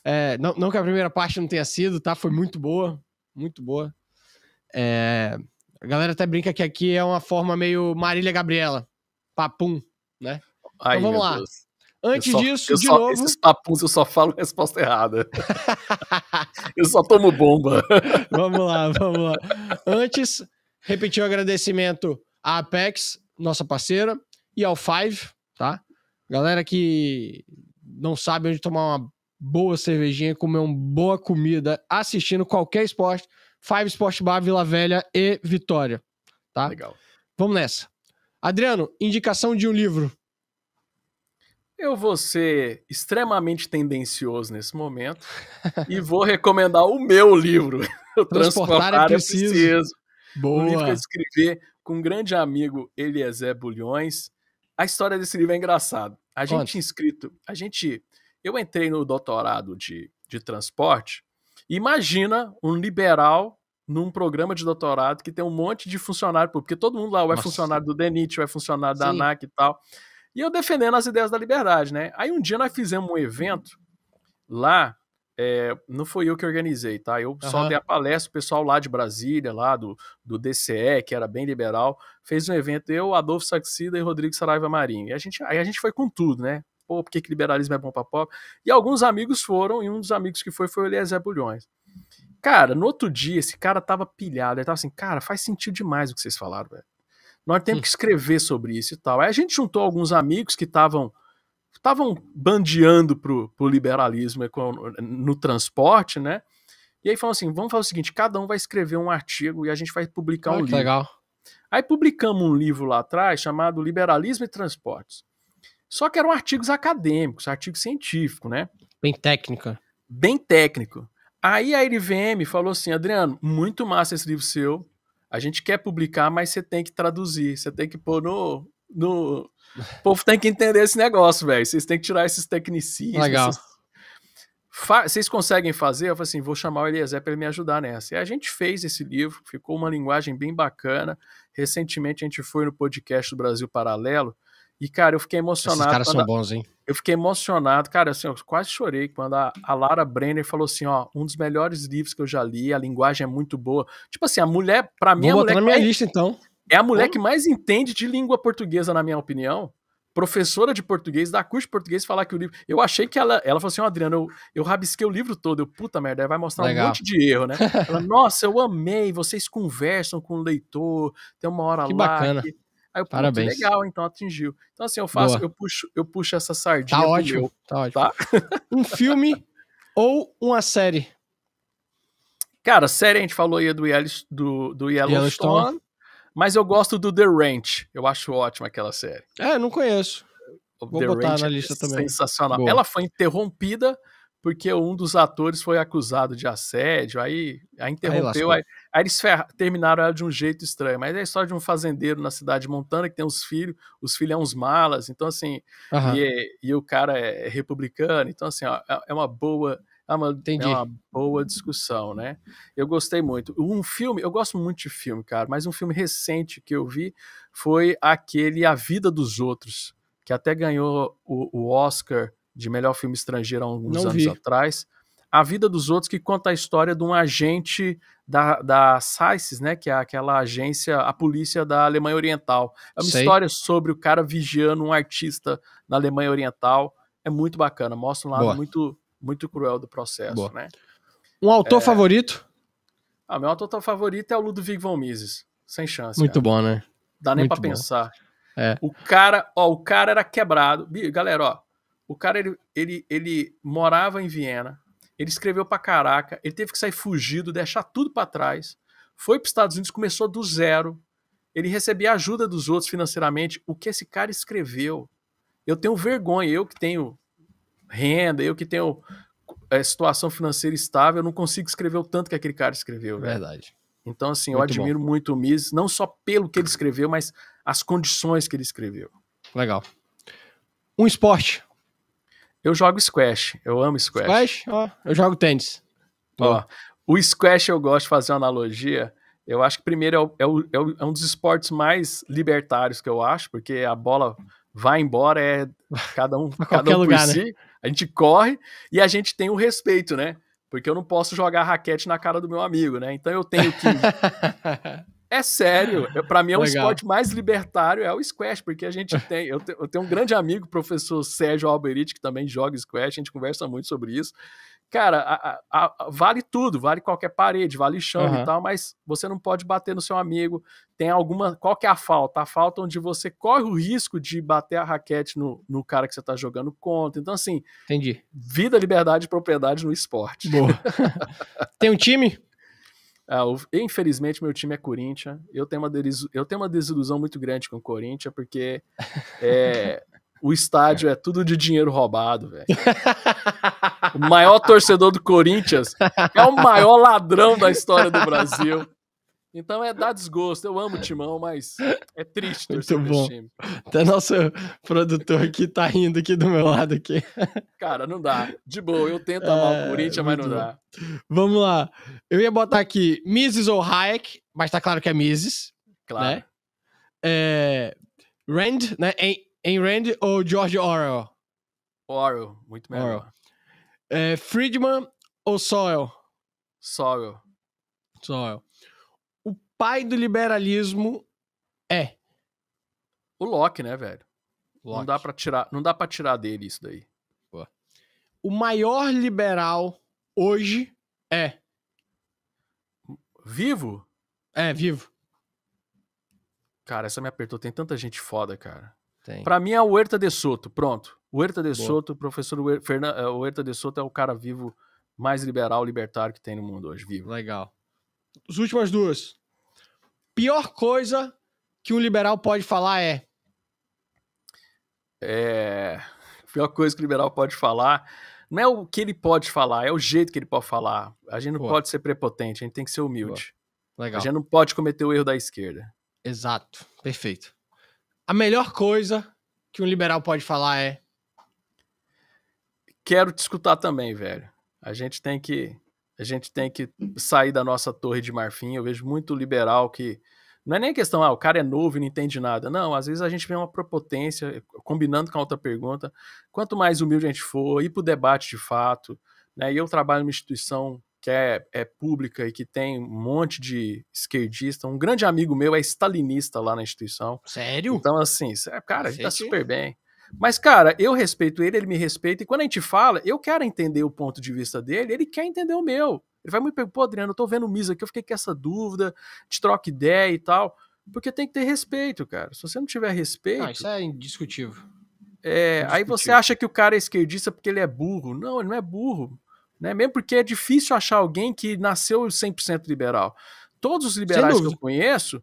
É, não, não, que a primeira parte não tenha sido, tá? Foi muito boa. Muito boa. É, a galera até brinca que aqui é uma forma meio Marília Gabriela. Papum, né? Então Ai, então vamos lá. Deus. Antes só, disso, de só, novo. Esses papuns eu só falo resposta errada. eu só tomo bomba. vamos lá, vamos lá. Antes, repetir o agradecimento à Apex, nossa parceira, e ao Five, tá? Galera que não sabe onde tomar uma boa cervejinha, comer uma boa comida, assistindo qualquer esporte, Five Sport Bar, Vila Velha e Vitória. Tá? Legal. Vamos nessa. Adriano, indicação de um livro. Eu vou ser extremamente tendencioso nesse momento e vou recomendar o meu livro. É Transportar, é preciso. preciso. Boa. Um livro que eu escrevi com um grande amigo Eliezer Bulhões. A história desse livro é engraçada. A gente Onde? inscrito, a gente, eu entrei no doutorado de, de transporte. Imagina um liberal num programa de doutorado que tem um monte de funcionário público, porque todo mundo lá é funcionário do DENIT, é funcionário da Sim. ANAC e tal. E eu defendendo as ideias da liberdade, né? Aí um dia nós fizemos um evento lá é, não foi eu que organizei, tá? Eu só uhum. dei a palestra, o pessoal lá de Brasília, lá do, do DCE, que era bem liberal, fez um evento, eu, Adolfo Saxida e Rodrigo Saraiva Marinho. E a gente, aí a gente foi com tudo, né? Pô, por que, liberalismo é bom pra pobre? E alguns amigos foram, e um dos amigos que foi foi o Eliezer Bulhões. Cara, no outro dia, esse cara tava pilhado, ele tava assim, cara, faz sentido demais o que vocês falaram, velho. Nós temos hum. que escrever sobre isso e tal. Aí a gente juntou alguns amigos que estavam estavam bandeando pro, pro liberalismo no transporte, né? E aí falam assim, vamos fazer o seguinte, cada um vai escrever um artigo e a gente vai publicar Olha um livro. Legal. Aí publicamos um livro lá atrás chamado Liberalismo e Transportes. Só que eram artigos acadêmicos, artigo científico, né? Bem técnica. Bem técnico. Aí a LVM falou assim, Adriano, muito massa esse livro seu. A gente quer publicar, mas você tem que traduzir, você tem que pôr no, no... O povo tem que entender esse negócio, velho. Vocês têm que tirar esses tecnicismos. Legal. Vocês, vocês conseguem fazer? Eu falei assim: vou chamar o Eliezer para ele me ajudar nessa. E a gente fez esse livro, ficou uma linguagem bem bacana. Recentemente a gente foi no podcast do Brasil Paralelo. E, cara, eu fiquei emocionado. Os caras são a... bons, hein? Eu fiquei emocionado, cara, assim, eu quase chorei quando a, a, Lara Brenner falou assim, ó, um dos melhores livros que eu já li, a linguagem é muito boa. Tipo assim, a mulher, para mim, Vou botar mulher... na minha é lista, então. É a mulher Como? que mais entende de língua portuguesa, na minha opinião. Professora de português, da curso de português, falar que o livro. Eu achei que ela. Ela falou assim: Ó, oh, Adriano, eu, eu rabisquei o livro todo. Eu, puta merda, vai mostrar Legal. um monte de erro, né? Ela, nossa, eu amei. Vocês conversam com o leitor, tem uma hora que lá. Bacana. Que bacana. Aí eu, Parabéns. legal, então atingiu. Então, assim, eu faço, eu puxo, eu puxo essa sardinha. Tá ótimo, meu, tá ótimo. Tá? um filme ou uma série? Cara, série a gente falou aí do, do, do Yellowstone. Yellowstone. Mas eu gosto do The Ranch. Eu acho ótima aquela série. É, não conheço. O Vou The botar Ranch na é lista é também. Sensacional. Boa. Ela foi interrompida porque um dos atores foi acusado de assédio, aí, aí interrompeu, aí, aí, aí eles ferra, terminaram ela de um jeito estranho. Mas é a história de um fazendeiro na cidade de montana que tem uns filhos, os filhos é uns malas, então assim, uh -huh. e, é, e, o cara é, é republicano, então assim, ó, é uma boa ah, mano, Entendi. é uma boa discussão, né? Eu gostei muito. Um filme, eu gosto muito de filme, cara, mas um filme recente que eu vi foi aquele A Vida dos Outros, que até ganhou o, o Oscar de melhor filme estrangeiro há uns Não anos vi. atrás. A Vida dos Outros, que conta a história de um agente da, da SAICES, né? Que é aquela agência, a polícia da Alemanha Oriental. É uma Sei. história sobre o cara vigiando um artista na Alemanha Oriental. É muito bacana, mostra um lado Boa. muito muito cruel do processo, Boa. né? Um autor é... favorito? Ah, meu autor favorito é o Ludwig von Mises. Sem chance. Muito cara. bom, né? Dá nem para pensar. É. O cara, ó, o cara era quebrado. Galera, ó, o cara ele, ele, ele morava em Viena, ele escreveu pra caraca, ele teve que sair fugido, deixar tudo para trás. Foi para Estados Unidos, começou do zero. Ele recebia ajuda dos outros financeiramente. O que esse cara escreveu? Eu tenho vergonha, eu que tenho renda, eu que tenho a eh, situação financeira estável, eu não consigo escrever o tanto que aquele cara escreveu. Verdade. Então, assim, muito eu admiro bom. muito o Mises, não só pelo que ele escreveu, mas as condições que ele escreveu. Legal. Um esporte. Eu jogo squash, eu amo squash. Squash? Ó, eu jogo tênis. Ó, o squash eu gosto de fazer uma analogia. Eu acho que primeiro é, é, o, é, o, é, um dos esportes mais libertários que eu acho, porque a bola vai embora, é cada um, cada um por lugar, né? si. Né? A gente corre e a gente tem o respeito, né? Porque eu não posso jogar raquete na cara do meu amigo, né? Então eu tenho que. é sério, para mim é um esporte mais libertário, é o squash, porque a gente tem. Eu, tenho um grande amigo, professor Sérgio Alberiti, que também joga squash, a gente conversa muito sobre isso cara, a, a, a, vale tudo, vale qualquer parede, vale chão uhum. e tal, mas você não pode bater no seu amigo. Tem alguma. Qual que é a falta? A falta onde você corre o risco de bater a raquete no, no cara que você está jogando contra. Então, assim. Entendi. Vida, liberdade e propriedade no esporte. Boa. Tem um time? É, o, infelizmente, meu time é Corinthians. Eu tenho, uma eu tenho uma desilusão muito grande com o Corinthians, porque é, o estádio é. é tudo de dinheiro roubado, velho. o maior torcedor do Corinthians é o maior ladrão da história do Brasil. Então é dar desgosto. Eu amo o Timão, mas é triste torcer Muito bom. time. Até nosso produtor aqui tá rindo aqui do meu lado aqui. Cara, não dá. De boa, eu tento amar é, o Corinthians, mas não bom. dá. Vamos lá. Eu ia botar aqui Mises ou Hayek, mas tá claro que é Mises. Claro. Né? É, Rand, né? Ayn Rand ou George Orwell? Orwell, muito melhor. Orwell. É, Friedman ou Sorel? Sorel. Sorel. O pai do liberalismo é? O Locke, né, velho? Locke. Não dá para tirar, não dá para tirar dele isso daí. Pô. O maior liberal hoje é vivo? É, vivo. Cara, essa me apertou. Tem tanta gente foda, cara. Tem. Pra mim é o Huerta de Soto, pronto. Huerta de Boa. Soto, professor Huerta, eh, Huerta de Soto é o cara vivo mais liberal, libertário que tem no mundo hoje, vivo. Legal. As últimas duas. Pior coisa que um liberal pode falar é. É. pior coisa que o liberal pode falar não é o que ele pode falar, é o jeito que ele pode falar. A gente não Boa. pode ser prepotente, a gente tem que ser humilde. Boa. Legal. A gente não pode cometer o erro da esquerda. Exato, perfeito. A melhor coisa que um liberal pode falar é. Quero te escutar também, velho. A gente tem que. A gente tem que sair da nossa torre de marfim. Eu vejo muito liberal que. Não é nem questão, ah, o cara é novo e não entende nada. Não, às vezes a gente vê uma propotência, eh, combinando com a outra pergunta. Quanto mais humilde a gente for, ir para o debate de fato, né? E eu trabalho numa instituição que é, é pública e que tem um monte de esquerdista. Um grande amigo meu é stalinista lá na instituição. Sério? Então, assim, cara, a gente tá super bem. Mas, cara, eu respeito ele, ele me respeita, e quando a gente fala, eu quero entender o ponto de vista dele, ele quer entender o meu. Ele vai me perguntar, pô, Adriano, eu tô vendo o Misa aqui, eu fiquei com essa dúvida, te troca ideia e tal. Porque tem que ter respeito, cara. Se você não tiver respeito. Não, isso é indiscutível. É, aí você acha que o cara é esquerdista porque ele é burro. Não, ele não é burro. Né? Mesmo porque é difícil achar alguém que nasceu 100% liberal. Todos os liberais que eu conheço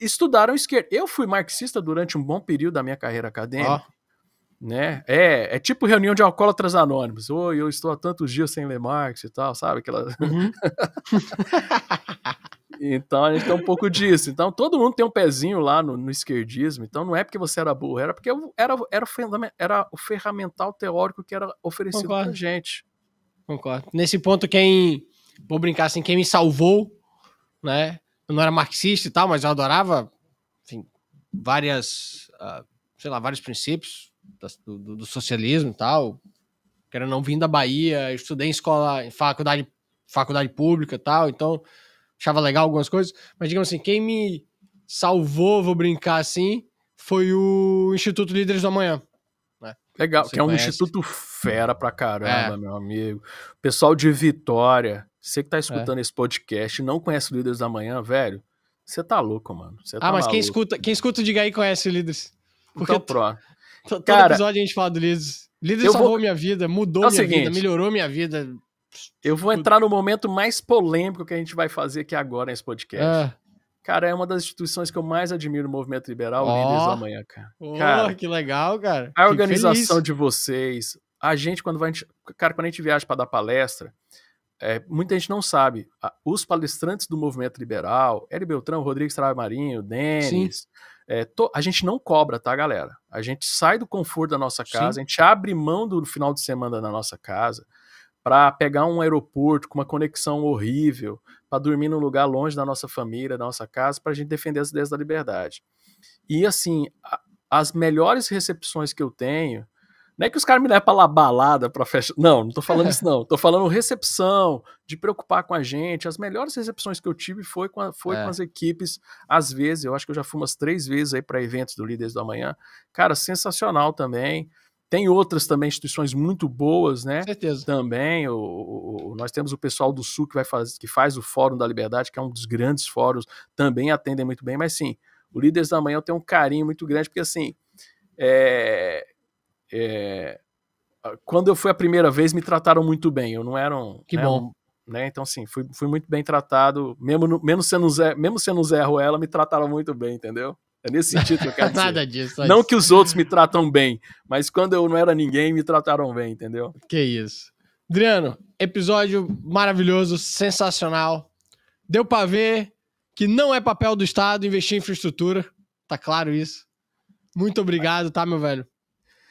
estudaram esquerda. Eu fui marxista durante um bom período da minha carreira acadêmica. Oh. Né? É, é tipo reunião de alcoólatras anônimos. Oi, eu estou há tantos dias sem ler Marx e tal, sabe? Aquela... Uhum. Então a gente tem um pouco disso. Então todo mundo tem um pezinho lá no, no, esquerdismo. Então não é porque você era burro, era porque era, era, era o ferramental teórico que era oferecido Concordo. pra gente. Concordo. Nesse ponto, quem. Vou brincar assim, quem me salvou, né? Eu não era marxista e tal, mas eu adorava, enfim, várias. Uh, sei lá, vários princípios do, do, do socialismo e tal. Quero não vim da Bahia, estudei em escola, em faculdade, faculdade pública e tal, então achava legal algumas coisas. Mas digamos assim, quem me salvou, vou brincar assim, foi o Instituto Líderes do Amanhã. Legal, Você que é um conhece. instituto fera pra caramba, é. meu amigo. Pessoal de Vitória, você que tá é. escutando é. esse podcast e não conhece Líderes da Manhã, velho, você tá louco, mano. ah, tá mas maluco. quem escuta, quem escuta o Diga aí conhece o Líderes. Então Porque então, pró. Todo Cara, episódio a gente fala do Líderes. Líderes salvou vou... minha vida, mudou é minha seguinte, vida, melhorou minha vida. Eu vou entrar no momento mais polêmico que a gente vai fazer aqui agora nesse podcast. É. Cara, é uma das instituições que eu mais admiro no movimento liberal, oh, Líderes da Manhã, cara. Oh, cara, que legal, cara. A organização feliz. de vocês, a gente, quando vai. Cara, quando a gente viaja para dar palestra, é, muita gente não sabe. Os palestrantes do movimento liberal, Hélio Beltrão, Rodrigues Trabalho Marinho, Denis. É, to, a gente não cobra, tá, galera? A gente sai do conforto da nossa casa, Sim. a gente abre mão do final de semana na nossa casa para pegar um aeroporto com uma conexão horrível, para dormir num lugar longe da nossa família, da nossa casa, para a gente defender as ideias da liberdade. E assim, a, as melhores recepções que eu tenho, não é que os caras me levam para lá balada, para festa. Não, não tô falando isso não. Tô falando recepção, de preocupar com a gente. As melhores recepções que eu tive foi com, a, foi é. com as equipes. Às vezes, eu acho que eu já fui umas três vezes aí para eventos do Líderes do Amanhã. Cara, sensacional também. Tem outras também instituições muito boas, né? certeza. Também o, o, nós temos o pessoal do Sul que vai faz que faz o Fórum da Liberdade, que é um dos grandes fóruns, também atendem muito bem, mas sim, o Líderes da Manhã tem um carinho muito grande, porque assim, é, é, quando eu fui a primeira vez, me trataram muito bem. Eu não era um. Que né, bom. Um, né? Então, assim, fui, fui muito bem tratado. Mesmo, no, mesmo, sendo um Zé, mesmo sendo Zé Ruela, me trataram muito bem, entendeu? É nesse sentido que eu quero Nada disso. Não isso. que os outros me tratam bem, mas quando eu não era ninguém, me trataram bem, entendeu? Que isso. Adriano, episódio maravilhoso, sensacional. Deu para ver que não é papel do Estado investir em infraestrutura. Tá claro isso. Muito obrigado, tá, meu velho?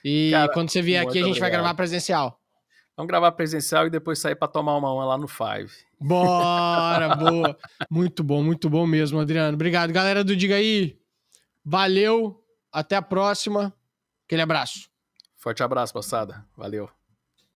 E Cara, quando você vier aqui, a gente obrigado. vai gravar presencial. Vamos gravar presencial e depois sair para tomar uma, uma lá no Five. Bora, boa. Muito bom, muito bom mesmo, Adriano. Obrigado. Galera do Diga aí, Valeu, até a próxima. Aquele abraço. Forte abraço, moçada. Valeu.